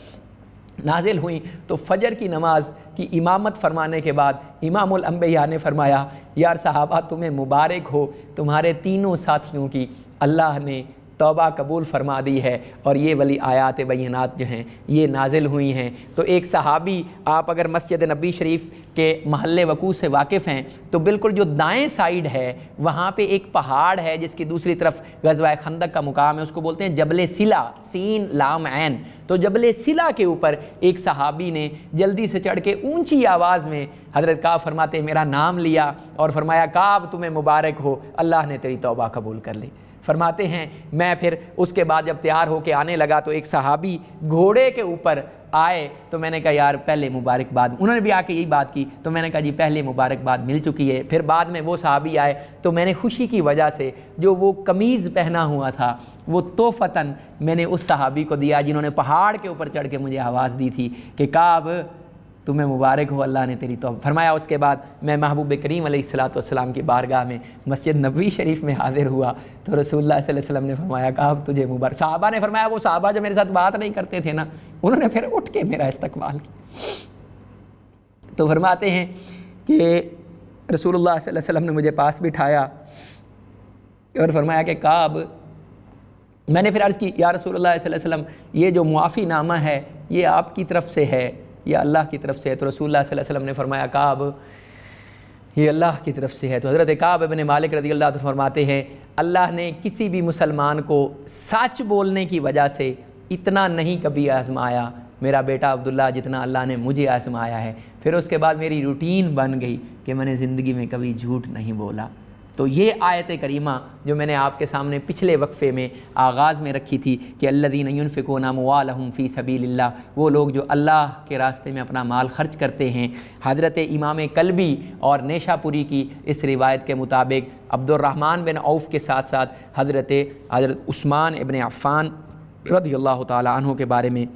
नाजिल हुई तो फ़जर की नमाज़ की इमामत फरमाने के बाद इमामुल अम्बिया ने फरमाया यार साहबा तुम्हें मुबारक हो तुम्हारे तीनों साथियों की अल्लाह ने तौबा कबूल फरमा दी है और ये वली आयात बैनात जो हैं ये नाजिल हुई हैं तो एक सहाबी आप अगर मस्जिद नबी शरीफ के महल वकू से वाकिफ़ हैं तो बिल्कुल जो दाएँ साइड है वहाँ पर एक पहाड़ है जिसकी दूसरी तरफ गजवा खंदक का मुकाम है उसको बोलते हैं जबल सिला सीन लाम ऐन तो जबल सिला के ऊपर एक सहाबी ने जल्दी से चढ़ के ऊँची आवाज़ में हज़रत का फरमाते मेरा नाम लिया और फरमाया काब तुम्हें मुबारक हो अल्लाह ने तेरी तौबा कबूल कर ली फरमाते हैं मैं फिर उसके बाद जब तैयार होकर आने लगा तो एक सहाबी घोड़े के ऊपर आए तो मैंने कहा यार पहले मुबारकबाद उन्होंने भी आके यही बात की तो मैंने कहा जी पहले मुबारकबाद मिल चुकी है फिर बाद में वो साहबी आए तो मैंने खुशी की वजह से जो वो कमीज़ पहना हुआ था वो तोहफ़ता मैंने उस सहाबी को दिया जिन्होंने पहाड़ के ऊपर चढ़ के मुझे आवाज़ दी थी कि काब तुम्हें मुबारक हो अल्लाह ने तेरी तो फरमाया उसके बाद मैं महबूब करीम सलाम की बारगाह में मस्जिद नबी शरीफ में हाजिर हुआ तो रसूल वसम ने फरमाया कहा तुझे मुबारक साहबा ने फरमाया वो साहबा जो मेरे साथ बात नहीं करते थे ना उन्होंने फिर उठ के मेरा इस्तकबाल किया तो फरमाते हैं कि रसूल वसम ने मुझे पास बिठाया और फरमाया कि काब मैंने फिर अर्ज़ की या रसूल वसम ये जो मुआफ़ी नामा है ये आपकी तरफ से है ये अल्लाह की तरफ से है तो रसूल वसम ने फरमाया काब ये अल्लाह की तरफ से है तो हज़रत काब इबन मालिक रजी अल्लाह तो फरमाते हैं अल्लाह ने किसी भी मुसलमान को सच बोलने की वजह से इतना नहीं कभी आजमाया मेरा बेटा अब्दुल्ला जितना अल्लाह ने मुझे आजमाया है फिर उसके बाद मेरी रूटीन बन गई कि मैंने ज़िंदगी में कभी झूठ नहीं बोला तो ये आयत करीमा जो मैंने आपके सामने पिछले वक्फ़े में आगाज़ में रखी थी कि अल्लादीन फ़िको नाम फ़ी सबी वो लोग जो अल्लाह के रास्ते में अपना माल खर्च करते हैं हज़रत इमाम कलबी और नेशापुरी की इस रिवायत के मुताबिक अब्दुलरहमान बिन औफ़ के साथ साथ हज़रत हज़रत स्मान इबन अफ़ान रदी अल्लाह तहों के बारे में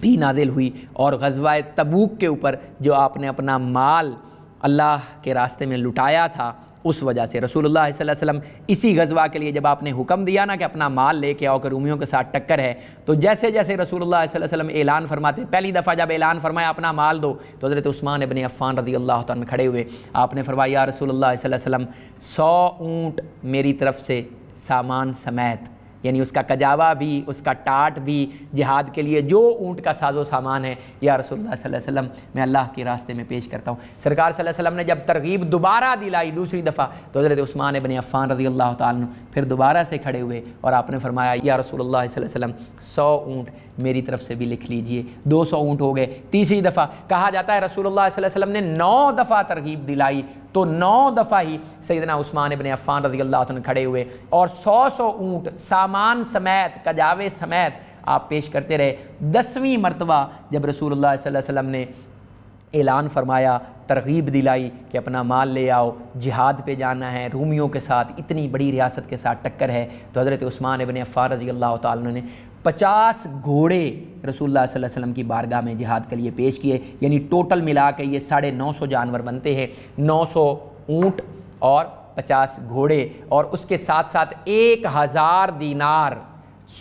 भी नाजिल हुई और गजवाए तबूक के ऊपर जो आपने अपना माल अल्लाह के रास्ते में लुटाया था उस वजह से अलैहि वसल्लम इसी गजवा के लिए जब आपने हुक्म दिया ना कि अपना माल लेके आओ कि रूमियों के साथ टक्कर है तो जैसे जैसे रसूल वसल्लम ऐलान फरमाते पहली दफ़ा जब ऐलान फरमाया अपना माल दो तो हज़रत उस्मान अबन अफ़ान रदी अल्लाह तुम खड़े हुए आपने फरमाया रसूल वसम सौ ऊँट मेरी तरफ से सामान समेत यानी उसका कजावा भी उसका टाट भी जिहाद के लिए जो ऊँट का साजो सामान है या रसोल्ला वसम मैं अल्लाह के रास्ते में पेश करता हूँ सरकार वसम ने जब तरगीब दोबारा दिलाई दूसरी दफ़ा तो हज़रत उस्मान बन अफ़ान रजी अल्लाह तुम फिर दोबारा से खड़े हुए और आपने फरमाया या रसोल्ला वसम सौ ऊँट मेरी तरफ से भी लिख लीजिए 200 ऊँट हो गए तीसरी दफ़ा कहा जाता है रसूलुल्लाह वसल्लम ने नौ दफ़ा तरगीब दिलाई तो नौ दफ़ा ही सैदना उस्मान इबन अफ़ान रजी अल्लाह खड़े हुए और सौ सौ ऊँट सामान समेत कजावे समेत आप पेश करते रहे दसवीं मरतबा जब रसूल वसम ने ऐलान फरमाया तरगीब दिलाई कि अपना माल ले आओ जिहाद पे जाना है रूमियों के साथ इतनी बड़ी रियासत के साथ टक्कर है तो हज़रत उस्मान इबन अफ़ार रजी अल्लाह ने पचास घोड़े रसूलुल्लाह वसलम वसल्लम की बारगाह में जिहाद के लिए पेश किए यानी टोटल मिला के ये साढ़े नौ सौ जानवर बनते हैं नौ सौ ऊँट और पचास घोड़े और उसके साथ साथ एक हज़ार दीनार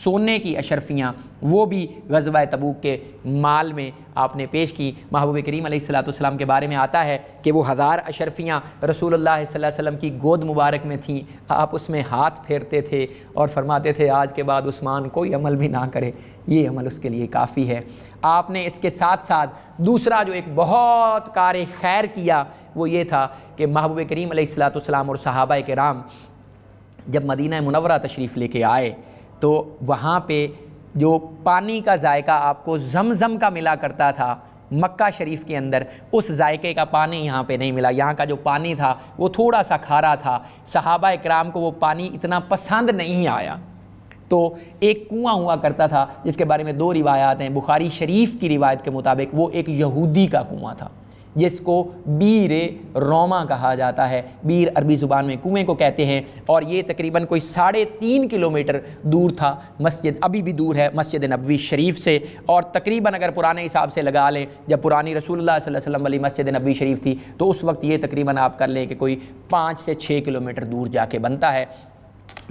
सोने की अशरफियाँ वो भी गजवा तबूक के माल में आपने पेश की महबूब करीम सलाम के बारे में आता है कि वो हज़ार अशरफियाँ रसूल वसम की गोद मुबारक में थीं आप उसमें हाथ फेरते थे और फरमाते थे आज के बाद उस्मान कोई अमल भी ना करे ये अमल उसके लिए काफ़ी है आपने इसके साथ साथ दूसरा जो एक बहुत कार खैर किया वो ये था कि महबूब करीम सलाम और सहाबा के राम जब मदीना मनवरा तशरीफ़ लेके आए तो वहाँ पे जो पानी का जायका आपको जमजम का मिला करता था मक्का शरीफ के अंदर उस जायके का पानी यहाँ पे नहीं मिला यहाँ का जो पानी था वो थोड़ा सा खारा था सहाबा इकराम को वो पानी इतना पसंद नहीं आया तो एक कुआं हुआ करता था जिसके बारे में दो रिवायात हैं बुखारी शरीफ की रिवायत के मुताबिक वो एक यहूदी का कुआं था जिसको बीर रोमा कहा जाता है बीर अरबी ज़ुबान में कुएँ को कहते हैं और ये तकरीबन कोई साढ़े तीन किलोमीटर दूर था मस्जिद अभी भी दूर है मस्जिद नबवी शरीफ से और तकरीबन अगर पुराने हिसाब से लगा लें जब पुरानी रसूलुल्लाह सल्लल्लाहु अलैहि वसल्लम वाली मस्जिद नबी शरीफ थी तो उस वक्त ये तकरीबन आप कर लें कि कोई पाँच से छः किलोमीटर दूर जाके बनता है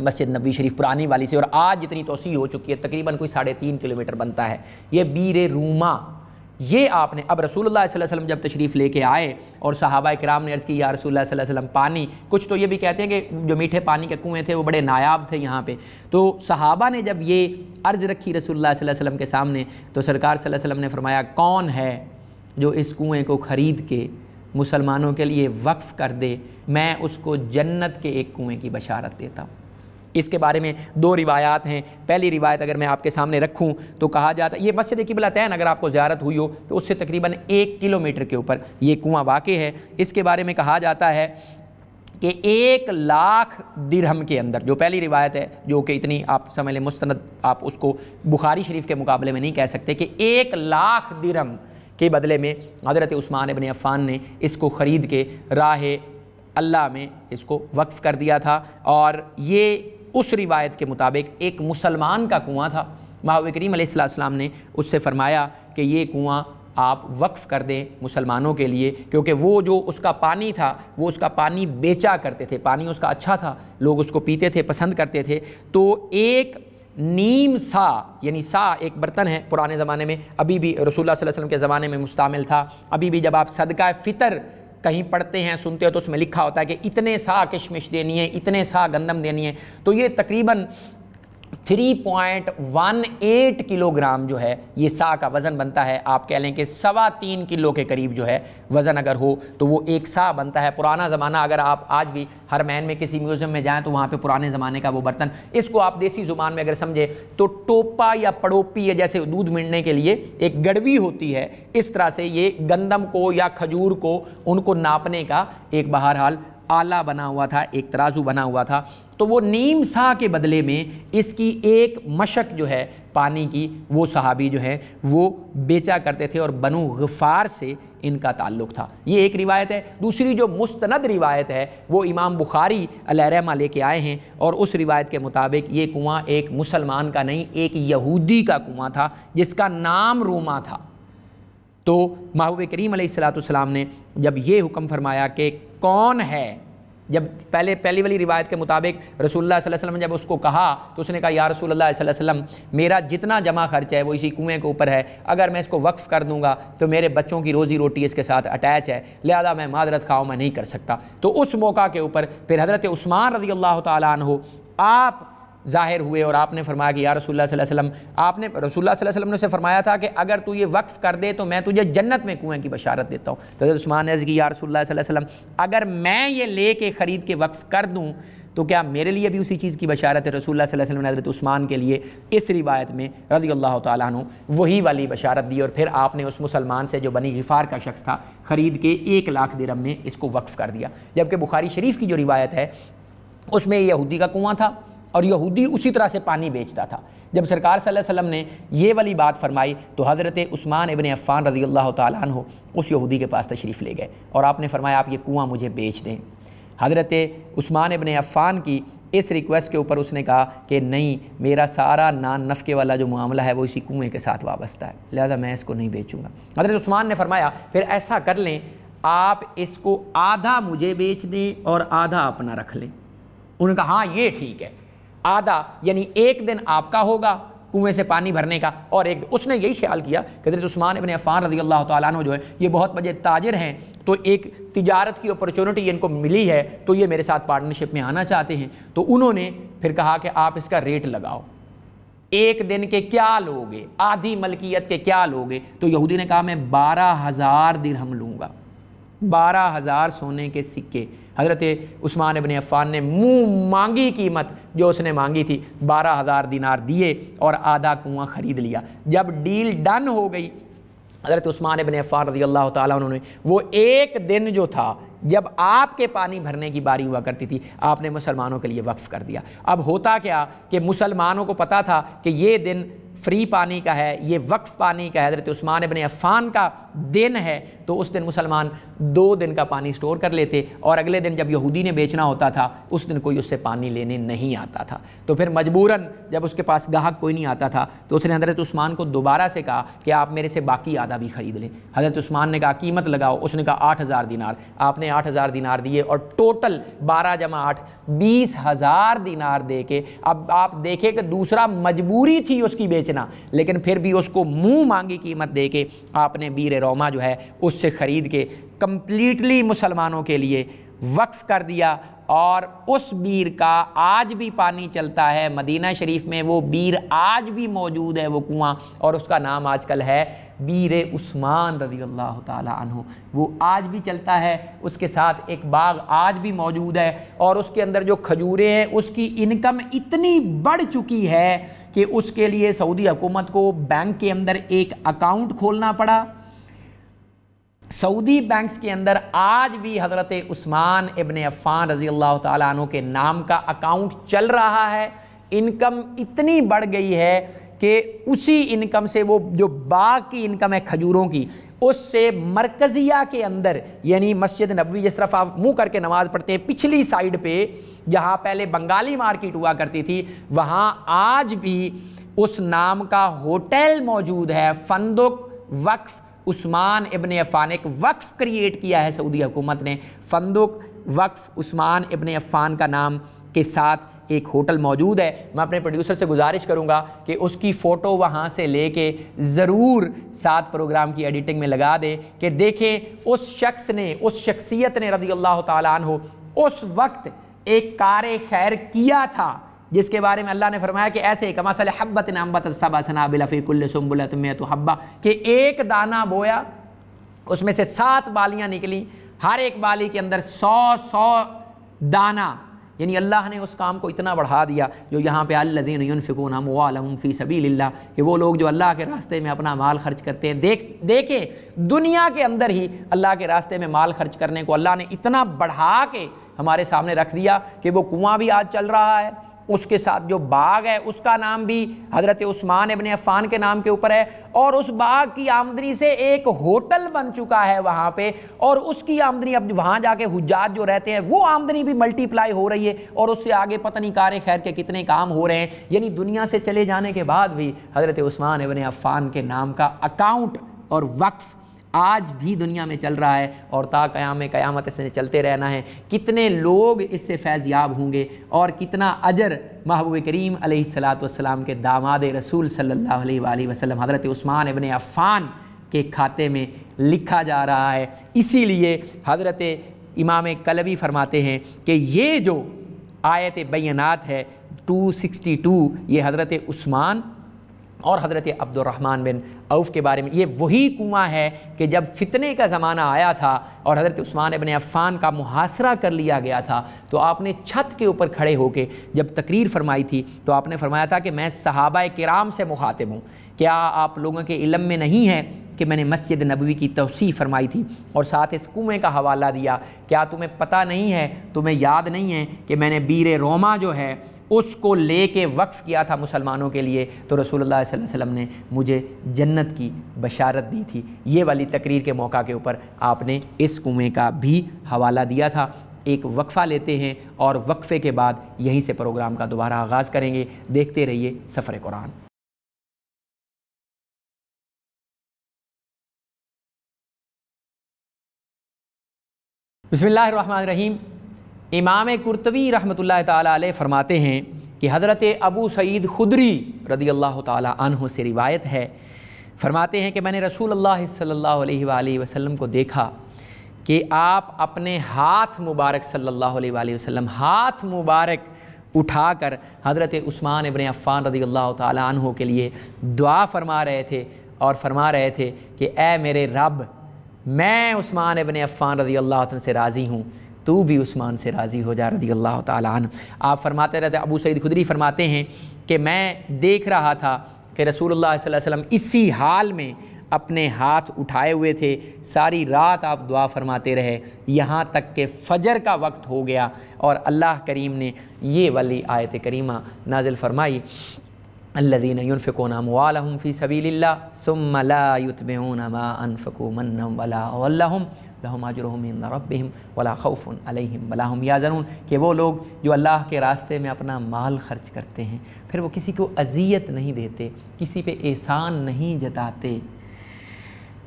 मस्जिद नबी शरीफ पुरानी वाली से और आज इतनी तोसी हो चुकी है तकरीबन कोई साढ़े तीन किलोमीटर बनता है ये बीर रूमा ये आपने अब रसूल वसल्लम जब तशरीफ़ लेके आए और सहाबा कराम ने अर्ज़ की या रसूलुल्लाह वसम पानी कुछ तो ये भी कहते हैं कि जो मीठे पानी के कुएँ थे वो बड़े नायाब थे यहाँ पे तो सहाबा ने जब ये अर्ज़ रखी रसूल वसम के सामने तो सरकार वसम ने फरमाया कौन है जो इस कुएँ को ख़रीद के मुसलमानों के लिए वक्फ़ कर दे मैं उसको जन्नत के एक कुएँ की बशारत देता हूँ इसके बारे में दो रिवायात हैं पहली रिवायत अगर मैं आपके सामने रखूँ तो कहा जाता है ये मस्जिद किबला तैन अगर आपको ज्यारत हुई हो तो उससे तकरीबन एक किलोमीटर के ऊपर ये कुआँ वाक़ है इसके बारे में कहा जाता है कि एक लाख दिरहम के अंदर जो पहली रिवायत है जो कि इतनी आप समझ लें मुस्तंद आप उसको बुखारी शरीफ के मुकाबले में नहीं कह सकते कि एक लाख दिरहम के बदले में हज़रत उस्मान इबन अफ़ान ने इसको ख़रीद के राह अल्लाह में इसको वक्फ़ कर दिया था और ये उस रिवायत के मुताबिक एक मुसलमान का कुआँ था महावे करीम सलाम ने उससे फरमाया कि ये कुआँ आप वक्फ़ कर दें मुसलमानों के लिए क्योंकि वो जो उसका पानी था वो उसका पानी बेचा करते थे पानी उसका अच्छा था लोग उसको पीते थे पसंद करते थे तो एक नीम सा यानी सा एक बर्तन है पुराने ज़माने में अभी भी रसूल वसल्लम के ज़माने में मुस्तमिल था अभी भी जब आप सदका फ़ितर कहीं पढ़ते हैं सुनते हो तो उसमें लिखा होता है कि इतने सा किशमिश देनी है इतने सा गंदम देनी है तो ये तकरीबन 3.18 किलोग्राम जो है ये सा का वज़न बनता है आप कह लें कि सवा तीन किलो के करीब जो है वज़न अगर हो तो वो एक सा बनता है पुराना ज़माना अगर आप आज भी हर मैन में किसी म्यूज़ियम में जाएं तो वहाँ पे पुराने ज़माने का वो बर्तन इसको आप देसी ज़ुबान में अगर समझे तो टोपा या पड़ोपी या जैसे दूध मिलने के लिए एक गड़वी होती है इस तरह से ये गंदम को या खजूर को उनको नापने का एक बहरहाल आला बना हुआ था एक तराजू बना हुआ था तो वो नीम सा के बदले में इसकी एक मशक जो है पानी की वो सहाबी जो है वो बेचा करते थे और बनु गफ़ार से इनका ताल्लुक़ था ये एक रिवायत है दूसरी जो मुस्तनद रिवायत है वो इमाम बुखारी अलहमा लेके आए हैं और उस रिवायत के मुताबिक ये कुआँ एक मुसलमान का नहीं एक यहूदी का कुआँ था जिसका नाम रोमा था तो महबूब करीम सलाम ने जब ये हुक्म फरमाया कि कौन है जब पहले पहली वाली रिवायत के मुताबिक रसूलुल्लाह वसल्लम जब उसको कहा तो उसने कहा या रसूल सल्लल्लाहु वसल्लम मेरा जितना जमा खर्च है वो इसी कुएं के ऊपर है अगर मैं इसको वक्फ़ कर दूंगा तो मेरे बच्चों की रोज़ी रोटी इसके साथ अटैच है लिहाजा मैं मादरत खाओ मैं नहीं कर सकता तो उस मौका के ऊपर फिर हज़रत उस्मान रजी अल्लाह तु आप ज़ाहिर हुए और आपने फरमाया कि या रसूलुल्लाह आपने रसूलुल्लाह सल्लल्लाहु अलैहि ने उसे फरमाया था कि अगर तू ये वक्फ़ कर दे तो मैं तुझे जन्नत में कुएँ की बशारत देता हूँ तो उस्मान ने या रसूलुल्लाह अगर मैं ये ले के ख़रीद के वक्फ़ कर दूँ तो क्या मेरे लिए भी उसी चीज़ की बशारत है रसूलुल्लाह सल्लल्लाहु ने हज़रत उस्मान के लिए इस रिवायत में रज़ी अल्लाह तु वही वाली बशारत दी और फिर आपने उस मुसलमान से जो बनी गफ़ार का शख्स था ख़रीद के एक लाख दिरम में इसको वक्फ़ कर दिया जबकि बुखारी शरीफ की जो रिवायत है उसमें यहूदी का कुआँ था और यहूदी उसी तरह से पानी बेचता था जब सरकार सल्लल्लाहु अलैहि वसल्लम ने ये वाली बात फरमाई तो हज़रत उस्मान इबन अफ़ान रज़ी अल्लाह तु उस यहूदी के पास तशरीफ़ ले गए और आपने फरमाया आप ये कुआँ मुझे बेच दें हज़रत उस्मान इबन अफ़ान की इस रिक्वेस्ट के ऊपर उसने कहा कि नहीं मेरा सारा नान नफ़के वाला जो मामला है वो इसी कुएँ के साथ वाबस्ता है लिहाजा मैं इसको नहीं बेचूँगा हज़रत उस्मान ने फरमाया फिर ऐसा कर लें आप इसको आधा मुझे बेच दें और आधा अपना रख लें उन्होंने कहा हाँ ये ठीक है आधा यानी एक दिन आपका होगा कुएं से पानी भरने का और एक उसने यही ख्याल किया कि हजरत उस्मान इबन अफ़ान रजी अल्लाह तु जो है ये बहुत बजे ताजिर हैं तो एक तिजारत की अपॉर्चुनिटी इनको मिली है तो ये मेरे साथ पार्टनरशिप में आना चाहते हैं तो उन्होंने फिर कहा कि आप इसका रेट लगाओ एक दिन के क्या लोगे आधी मलकियत के क्या लोगे तो यहूदी ने कहा मैं बारह हज़ार दिरहम लूँगा बारह हज़ार सोने के सिक्के हज़रत उस्मान इबन अफ़ान ने मुँह मांगी कीमत जो उसने मांगी थी बारह हज़ार दिनार दिए और आधा कुआँ ख़रीद लिया जब डील डन हो गई हज़रत उस्मान इबन अफ़ान रजी अल्लाह तुमने वो एक दिन जो था जब आपके पानी भरने की बारी हुआ करती थी आपने मुसलमानों के लिए वक्फ़ कर दिया अब होता क्या कि मुसलमानों को पता था कि ये दिन फ्री पानी का है ये वक्फ़ पानी का हैदरत हज़रत उस्मान अफ़ान का दिन है तो उस दिन मुसलमान दो दिन का पानी स्टोर कर लेते और अगले दिन जब यहूदी ने बेचना होता था उस दिन कोई उससे पानी लेने नहीं आता था तो फिर मजबूरन जब उसके पास गाहक कोई नहीं आता था तो उसने हज़रत उस्मान को दोबारा से कहा कि आप मेरे से बाकी आधा भी ख़रीद लें हज़रत उस्मान ने कहा कीमत लगाओ उसने कहा आठ हज़ार दिनार आपने आठ हज़ार दिनार दिए और टोटल बारह जमा आठ बीस हज़ार दिनार दे के अब आप देखें कि दूसरा मजबूरी थी उसकी बेच बेचना लेकिन फिर भी उसको मुंह मांगी कीमत दे के आपने बीर रोमा जो है उससे ख़रीद के कम्प्लीटली मुसलमानों के लिए वक्फ़ कर दिया और उस बीर का आज भी पानी चलता है मदीना शरीफ में वो बीर आज भी मौजूद है वो कुआं और उसका नाम आजकल है बीर उस्मान रजी अल्लाह तु वो आज भी चलता है उसके साथ एक बाग आज भी मौजूद है और उसके अंदर जो खजूरें हैं उसकी इनकम इतनी बढ़ चुकी है कि उसके लिए सऊदी हुकूमत को बैंक के अंदर एक अकाउंट खोलना पड़ा सऊदी बैंक्स के अंदर आज भी हज़रत उस्मान इबन अफ़ान रज़ी अल्लाह तु के नाम का अकाउंट चल रहा है इनकम इतनी बढ़ गई है कि उसी इनकम से वो जो बाग की इनकम है खजूरों की उससे मरकज़िया के अंदर यानी मस्जिद नबी जिस तरफ आप मुँह करके नमाज़ पढ़ते हैं पिछली साइड पे जहाँ पहले बंगाली मार्केट हुआ करती थी वहाँ आज भी उस नाम का होटल मौजूद है फंदुक वक्फ़ उस्मान इबन अफ़ान एक वक्फ़ क्रिएट किया है सऊदी हुकूमत ने फंदुक वक्फ़ उस्मान इबन अफ़ान का नाम के साथ एक होटल मौजूद है मैं अपने प्रोड्यूसर से गुजारिश करूंगा कि उसकी फ़ोटो वहां से लेके ज़रूर सात प्रोग्राम की एडिटिंग में लगा दे कि देखें उस शख्स ने उस शख्सियत ने रज़ी अल्लाह तक उस वक्त एक कार खैर किया था जिसके बारे में अल्लाह ने फरमाया कि ऐसे कमासल हब्बत नबत सबासनाबिलफ़ीकुल्लसम्बुलत में तो हब्बा कि एक दाना बोया उसमें से सात बालियाँ निकली हर एक बाली के अंदर सौ सौ दाना यानी अल्लाह ने उस काम को इतना बढ़ा दिया जो यहाँ पे अल्लाजीन यूनफिकून हम वालम फ़ी कि वो लोग जो अल्लाह के रास्ते में अपना माल खर्च करते हैं देख देखें दुनिया के अंदर ही अल्लाह के रास्ते में माल खर्च करने को अल्लाह ने इतना बढ़ा के हमारे सामने रख दिया कि वो कुआँ भी आज चल रहा है उसके साथ जो बाग है उसका नाम भी हज़रत उस्मान इबन अफ़ान के नाम के ऊपर है और उस बाग की आमदनी से एक होटल बन चुका है वहाँ पे और उसकी आमदनी अब वहाँ जाके हुजात जो रहते हैं वो आमदनी भी मल्टीप्लाई हो रही है और उससे आगे पता नहीं कार खैर के कितने काम हो रहे हैं यानी दुनिया से चले जाने के बाद भी हज़रत उस्मान इबन अफ़ान के नाम का अकाउंट और वक्फ़ आज भी दुनिया में चल रहा है और ता क़यामत इसने चलते रहना है कितने लोग इससे फैज़याब होंगे और कितना अजर महबूब करीम सलाम के दामाद रसूल सल्ला वसलम हज़रत उस्मान इबन अफ़ान के खाते में लिखा जा रहा है इसीलिए हज़रत इमाम कलबी फरमाते हैं कि ये जो आयत बैनात है 262 ये हज़रत उस्मान और हज़रत अब्दुलरहमान बिन औफ़ के बारे में ये वही कुआँ है कि जब फितने का ज़माना आया था और हज़रत उस्मान बिन अफ़ान का मुहासरा कर लिया गया था तो आपने छत के ऊपर खड़े होकर जब तकरीर फरमाई थी तो आपने फरमाया था कि मैं सहाबा कराम से मुखातिब हूँ क्या आप लोगों के इलम में नहीं है कि मैंने मस्जिद नबवी की तोसी फरमाई थी और साथ इस कुएँ का हवाला दिया क्या तुम्हें पता नहीं है तुम्हें याद नहीं है कि मैंने बीर रोमा जो है उसको ले के वक्फ़ किया था मुसलमानों के लिए तो रसूलुल्लाह वसल्लम ने मुझे जन्नत की बशारत दी थी ये वाली तकरीर के मौका के ऊपर आपने इस कुएँ का भी हवाला दिया था एक वक्फ़ा लेते हैं और वक्फ़े के बाद यहीं से प्रोग्राम का दोबारा आगाज़ करेंगे देखते रहिए सफ़र कुरान रहीम इमाम कुरतबी रहमत ताली फरमाते हैं कि हज़रत अबू सईद खुदरी रदी अल्लाह तहों से रिवायत है फरमाते हैं कि मैंने रसूल अल्लाह सल्ला वसम को देखा कि आप अपने हाथ मुबारक सल्ला वसलम हाथ मुबारक उठाकर हज़रत उस्मान इबन अफ़ान रदी अल्लाह तहों के लिए दुआ फरमा रहे थे और फरमा रहे थे कि ए मेरे रब मैं उस्मान इबन अफ़ान रदी अल्लाह से राज़ी हूँ तो भी उस्मान से राज़ी हो जा रदी अल्लाह तन आप फरमाते रहते अबू सईद खुदरी फरमाते हैं कि मैं देख रहा था कि रसूल वसम इसी हाल में अपने हाथ उठाए हुए थे सारी रात आप दुआ फरमाते रहे यहाँ तक के फजर का वक्त हो गया और अल्लाह करीम ने ये वाली आयत करीमा नाजिल फरमाई अल्लादीन युनफ़िकोन अमवालहम फ़ी सबील्ला सुम्मला युतबून लहम अजरहमिन रबहम वला खौफ़ अलहम वला हम याजनून कि वो लोग जो अल्लाह के रास्ते में अपना माल खर्च करते हैं फिर वो किसी को अजियत नहीं देते किसी पर एहसान नहीं जताते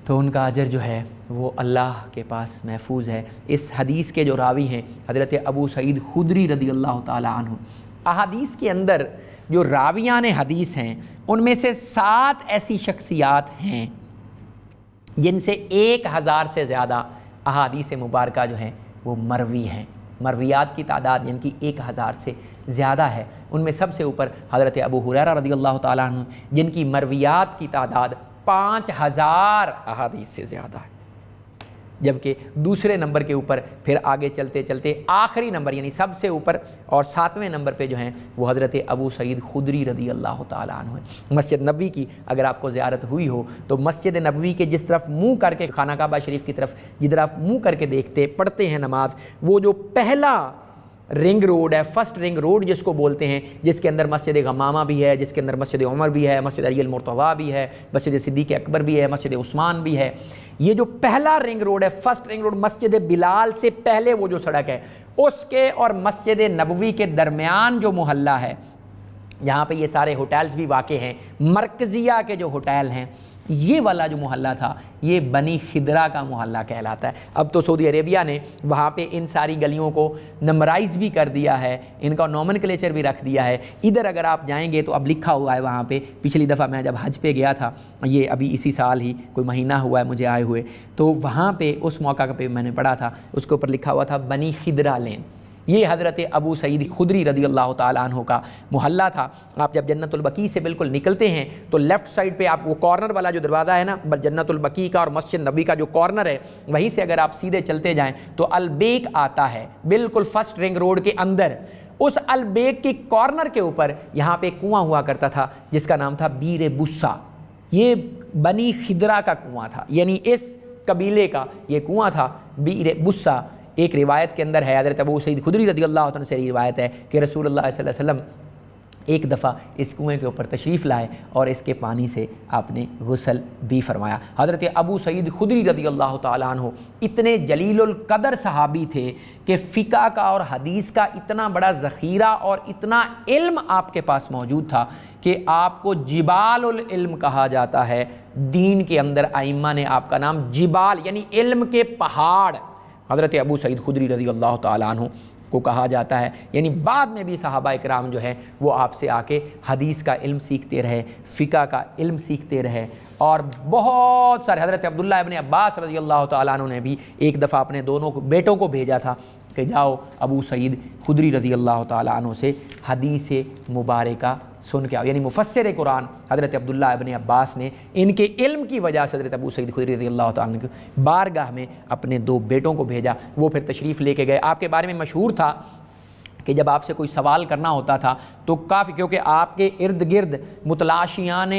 तो उनका अजर जो है वो अल्लाह के पास महफूज है इस हदीस के जो रावी हैं हज़रत अबू सईद खुदरी रदी अल्लाह तु अहादीस के अंदर जो रावियान हदीस हैं उनमें से सात ऐसी शख्सियात हैं जिनसे एक हज़ार से ज़्यादा अहादीस मुबारक जो हैं वो मरवी हैं मरवियात की तादाद यानी कि एक हज़ार से ज़्यादा है उनमें सबसे ऊपर हज़रत अबू हुररा रदी अल्लाह तुम जिनकी मरवियात की तादाद पाँच हज़ार अहादीस से ज़्यादा है जबकि दूसरे नंबर के ऊपर फिर आगे चलते चलते आखिरी नंबर यानी सबसे ऊपर और सातवें नंबर पे जो हैं वो हज़रत अबू सईद खुदरी रदी अल्लाह तु मस्जिद नबी की अगर आपको ज़्यारत हुई हो तो मस्जिद नबी के जिस तरफ मुंह करके खाना काबा शरीफ की तरफ जिधर आप मुँह करके देखते पढ़ते हैं नमाज वो जो पहला रिंग रोड है फर्स्ट रिंग रोड जिसको बोलते हैं जिसके अंदर मस्जिद गमामा भी है जिसके अंदर मस्जिद उमर भी है मस्जिद अली भी है मस्जिद सिद्दीक अकबर भी है मस्जिद उस्मान भी है ये जो पहला रिंग रोड है फर्स्ट रिंग रोड मस्जिद बिलाल से पहले वो जो सड़क है उसके और मस्जिद नबवी के दरमियान जो मोहल्ला है जहाँ पे ये सारे होटल्स भी वाक़ हैं मरकज़िया के जो होटल हैं ये वाला जो मोहल्ला था ये बनी खिदरा का मोहल्ला कहलाता है अब तो सऊदी अरेबिया ने वहाँ पे इन सारी गलियों को नंबराइज भी कर दिया है इनका नॉमन क्लेचर भी रख दिया है इधर अगर आप जाएंगे तो अब लिखा हुआ है वहाँ पे पिछली दफ़ा मैं जब हज पे गया था ये अभी इसी साल ही कोई महीना हुआ है मुझे आए हुए तो वहाँ पर उस मौका पर मैंने पढ़ा था उसके ऊपर लिखा हुआ था बनी खिदरा लेन ये हज़रत अबू सईद खुदरी रदी अल्लाह तहों का मोहल्ला था आप जब जन्नतबकी से बिल्कुल निकलते हैं तो लेफ़्ट साइड पे आप वो कॉर्नर वाला जो दरवाज़ा है ना जन्नतबकी का और मस्जिद नबी का जो कॉर्नर है वहीं से अगर आप सीधे चलते जाएँ तो अलबेक आता है बिल्कुल फ़र्स्ट रिंग रोड के अंदर उस अलबेक के कॉर्नर के ऊपर यहाँ पे कुआँ हुआ करता था जिसका नाम था बीर बुस्सा ये बनी खिदरा का कुआँ था यानी इस कबीले का ये कुआँ था बीर बुस्सा एक रिवायत के अंदर है हजरत अबू सईद खुदरी रदी अल्लाह से रिवायत है कि रसूल वसल्लम एक दफ़ा इस कुएँ के ऊपर तशरीफ़ लाए और इसके पानी से आपने गसल भी फरमाया हज़रत अबू सईद खुदरी रदी अल्लाह तु इतने जलीलकदर सहाबी थे कि फ़िका का और हदीस का इतना बड़ा ज़ख़ीरा और इतना इल्म आपके पास मौजूद था कि आपको जिबाल कहा जाता है दीन के अंदर आइमा ने आपका नाम जिबाल यानी इल्म के पहाड़ हज़रत अबू सईद खुदरी रज़ी अल्लाह तु को कहा जाता है यानी बाद में भी साहबा कराम जो है वो आपसे आके हदीस का इल्म सीखते रहे फ़िका का इल्म सीखते रहे और बहुत सारे हज़रत अब्दुल्ला इबन अब्बास रजी अल्लाह तु ने भी एक दफ़ा अपने दोनों बेटों को भेजा था कि जाओ अबू सईद खुदरी रज़ी अल्लाह तु से हदीस मुबारक सुन के आओ यानी मुफसर कुरान हज़रत अब्दुल्ला अबन अब्बास ने इनके इल्म की वजह से हज़रत अबू सईद खुदरी रज़ी अल्लाह तु बारगाह में अपने दो बेटों को भेजा वो फिर तशरीफ़ लेके गए आपके बारे में मशहूर था कि जब आपसे कोई सवाल करना होता था तो काफ़ी क्योंकि आपके इर्द गिर्द मुतलाशियान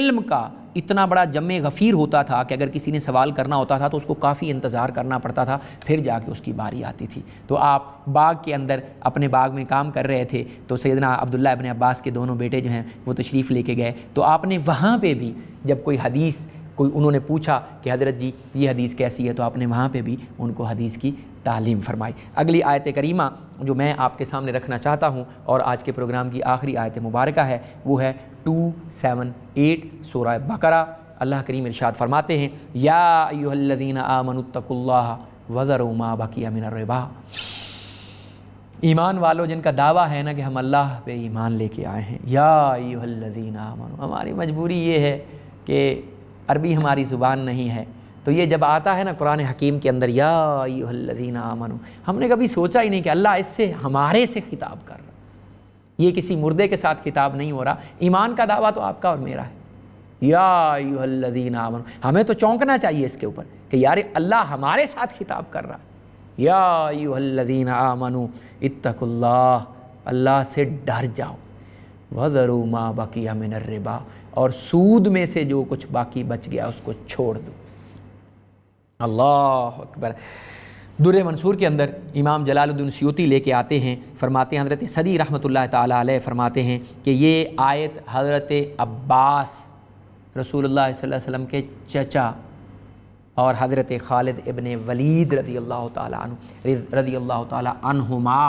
इल्म का इतना बड़ा जम गफ़ीर होता था कि अगर किसी ने सवाल करना होता था तो उसको काफ़ी इंतज़ार करना पड़ता था फिर जाके उसकी बारी आती थी तो आप बाग के अंदर अपने बाग में काम कर रहे थे तो सैदना अब्दुल्ला अबन अब्बास के दोनों बेटे जो हैं वो तशरीफ़ लेके गए तो आपने वहाँ पर भी जब कोई हदीस कोई उन्होंने पूछा कि हज़रत जी ये हदीस कैसी है तो आपने वहाँ पर भी उनको हदीस की तालीम फरमाई अगली आयत करीमा जो मैं आपके सामने रखना चाहता हूँ और आज के प्रोग्राम की आखिरी आयत मुबारक है वो है टू सेवन एट सोरा बकरा अल्लाह करीम इरशाद फरमाते हैं यादीन आमनतकुल्ला वज़र उमा बकिया मिन ईमान वालों जिनका दावा है ना कि हम अल्लाह पे ईमान लेके आए हैं यादीन आमन हमारी मजबूरी ये है कि अरबी हमारी ज़ुबान नहीं है तो ये जब आता है ना कुरान हकीम के अंदर यादीन आमन हमने कभी सोचा ही नहीं कि अल्लाह इससे हमारे से खिताब कर ये किसी मुर्दे के साथ खिताब नहीं हो रहा ईमान का दावा तो आपका और मेरा है या हमें तो चौंकना चाहिए इसके ऊपर कि यार अल्लाह हमारे साथ खिताब कर रहा है या यूहल्लदीन आमनु इतकुल्ला अल्लाह से डर जाओ वरू माँ बाकी हमिन रिबा और सूद में से जो कुछ बाकी बच गया उसको छोड़ दो अल्लाह अकबर दुर मंसूर के अंदर इमाम जलालुद्दीन सियोती लेके आते हैं फरमाते हैं हज़रत सदी रहमत ताली फरमाते हैं कि ये आयत हज़रत अब्बास रसूल वसम के चचा और हज़रत खालिद इबन वलीद रदी अल्लाह तु रदी अल्लाह तुमा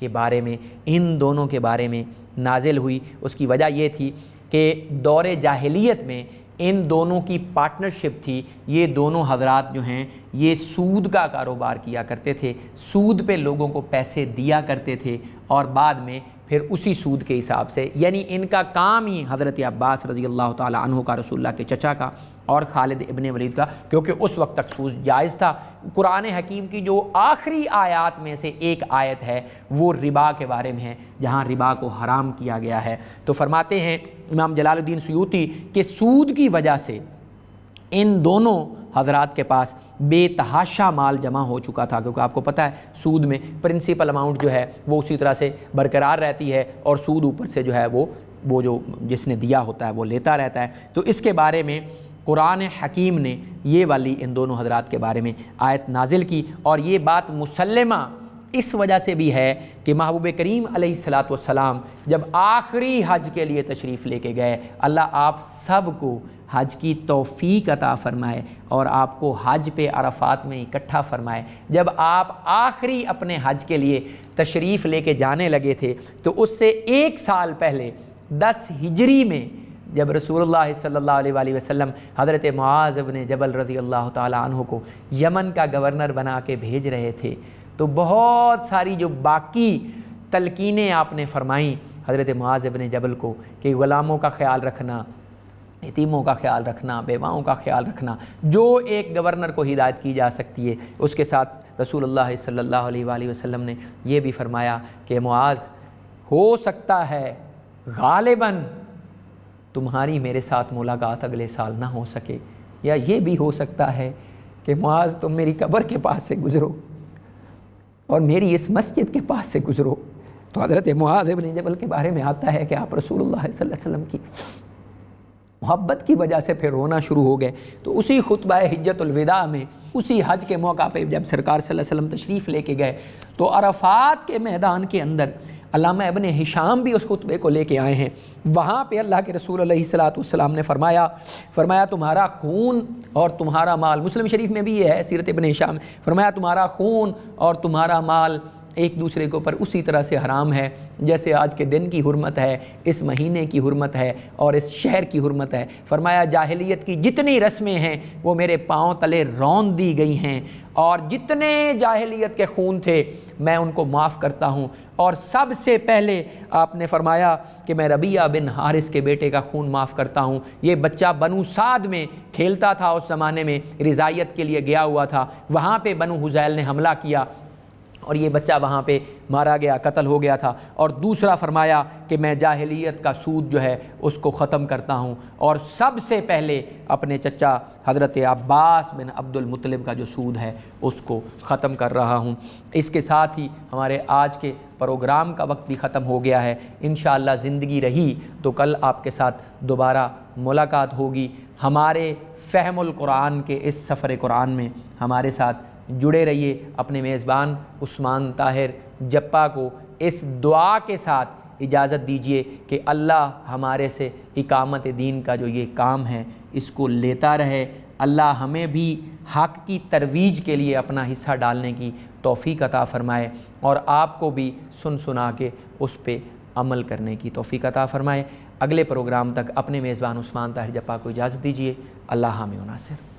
के बारे में इन दोनों के बारे में नाजिल हुई उसकी वजह ये थी कि दौर जाहलीत में इन दोनों की पार्टनरशिप थी ये दोनों हजरात जो हैं ये सूद का कारोबार किया करते थे सूद पे लोगों को पैसे दिया करते थे और बाद में फिर उसी सूद के हिसाब से यानी इनका काम ही हज़रत अब्बास रज़ी अल्लाह तहु का रसूल्ला के चचा का और खालिद इबन वलीद का क्योंकि उस वक्त तक सूद जायज़ था कुरान हकीम की जो आखिरी आयात में से एक आयत है वो रिबा के बारे में है जहाँ रिबा को हराम किया गया है तो फरमाते हैं इमाम जलालुद्दीन सयूती के सूद की वजह से इन दोनों हजरात के पास बेतहाशा माल जमा हो चुका था क्योंकि आपको पता है सूद में प्रिंसिपल अमाउंट जो है वो उसी तरह से बरकरार रहती है और सूद ऊपर से जो है वो वो जो जिसने दिया होता है वो लेता रहता है तो इसके बारे में कुरान हकीम ने ये वाली इन दोनों हजरात के बारे में आयत नाजिल की और ये बात मुसलमा इस वजह से भी है कि महबूब करीम सलाम जब आखिरी हज के लिए तशरीफ़ लेके गए अल्लाह आप सबको हज की तोफ़ी अता फ़रमाए और आपको हज पे अरफात में इकट्ठा फ़रमाए जब आप आखिरी अपने हज के लिए तशरीफ़ लेके जाने लगे थे तो उससे एक साल पहले दस हिजरी में जब रसूल सल्ला वसम हज़रत मुआज़ ने जबल रज़ी अल्लाह तहों को यमन का गवर्नर बना के भेज रहे थे तो बहुत सारी जो बाकी तलकिनें आपने फरमाईं हज़रत मुआज़ ने जबल को कि ग़ुलामों का ख्याल रखना यतीमों का ख्याल रखना बेवाओं का ख्याल रखना जो एक गवर्नर को हिदायत की जा सकती है उसके साथ रसूल सल्ला वसम ने यह भी फरमाया कि मुआज़ हो सकता है गालिबा तुम्हारी मेरे साथ मुलाकात अगले साल ना हो सके या ये भी हो सकता है कि मुआज़ तुम मेरी कब्र के पास से गुज़रो और मेरी इस मस्जिद के पास से गुज़रो तो हज़रत मुआज़ इबन जबल के बारे में आता है कि आप रसूल सल्लल्लाहु अलैहि वसल्लम की मोहब्बत की वजह से फिर रोना शुरू हो गए तो उसी खुतबा हजतुलविदा में उसी हज के मौका पर जब सरकार वसम तशरीफ़ लेके गए तो अरफात के मैदान के अंदर अलामा अबन हिशाम भी उस खुतबे को लेके आए हैं वहाँ पे अल्लाह के रसूल सलातम ने फरमाया फरमाया तुम्हारा खून और तुम्हारा माल मुस्लिम शरीफ में भी ये है सीरत अबन हिशाम फरमाया तुम्हारा खून और तुम्हारा माल एक दूसरे के ऊपर उसी तरह से हराम है जैसे आज के दिन की हरमत है इस महीने की हरमत है और इस शहर की हरमत है फरमाया जाहिलियत की जितनी रस्में हैं वो मेरे पाँव तले रौन दी गई हैं और जितने जाहिलियत के खून थे मैं उनको माफ़ करता हूँ और सबसे पहले आपने फरमाया कि मैं रबिया बिन हारिस के बेटे का खून माफ़ करता हूँ ये बच्चा बनु साद में खेलता था उस ज़माने में रिजायत के लिए गया हुआ था वहाँ पे बनु हुजैल ने हमला किया और ये बच्चा वहाँ पे मारा गया कत्ल हो गया था और दूसरा फरमाया कि मैं जाहिलियत का सूद जो है उसको ख़त्म करता हूँ और सबसे पहले अपने चचा हज़रत अब्बास बिन अब्दुल मुतलिब का जो सूद है उसको ख़त्म कर रहा हूँ इसके साथ ही हमारे आज के प्रोग्राम का वक्त भी ख़त्म हो गया है इन ज़िंदगी रही तो कल आपके साथ दोबारा मुलाकात होगी हमारे फ़हमुल कुरान के इस सफ़र कुरान में हमारे साथ जुड़े रहिए अपने मेज़बान उस्मान ताहिर जप्पा को इस दुआ के साथ इजाज़त दीजिए कि अल्लाह हमारे से इकामत दीन का जो ये काम है इसको लेता रहे अल्लाह हमें भी हक़ की तरवीज के लिए अपना हिस्सा डालने की तोफ़ी अता फ़रमाए और आपको भी सुन सुना के उस पर अमल करने की तोफ़ी अता फ़रमाए अगले प्रोग्राम तक अपने मेज़बान उस्मान ताहिर जप्पा को इजाज़त दीजिए अल्लाह हामिल नासिर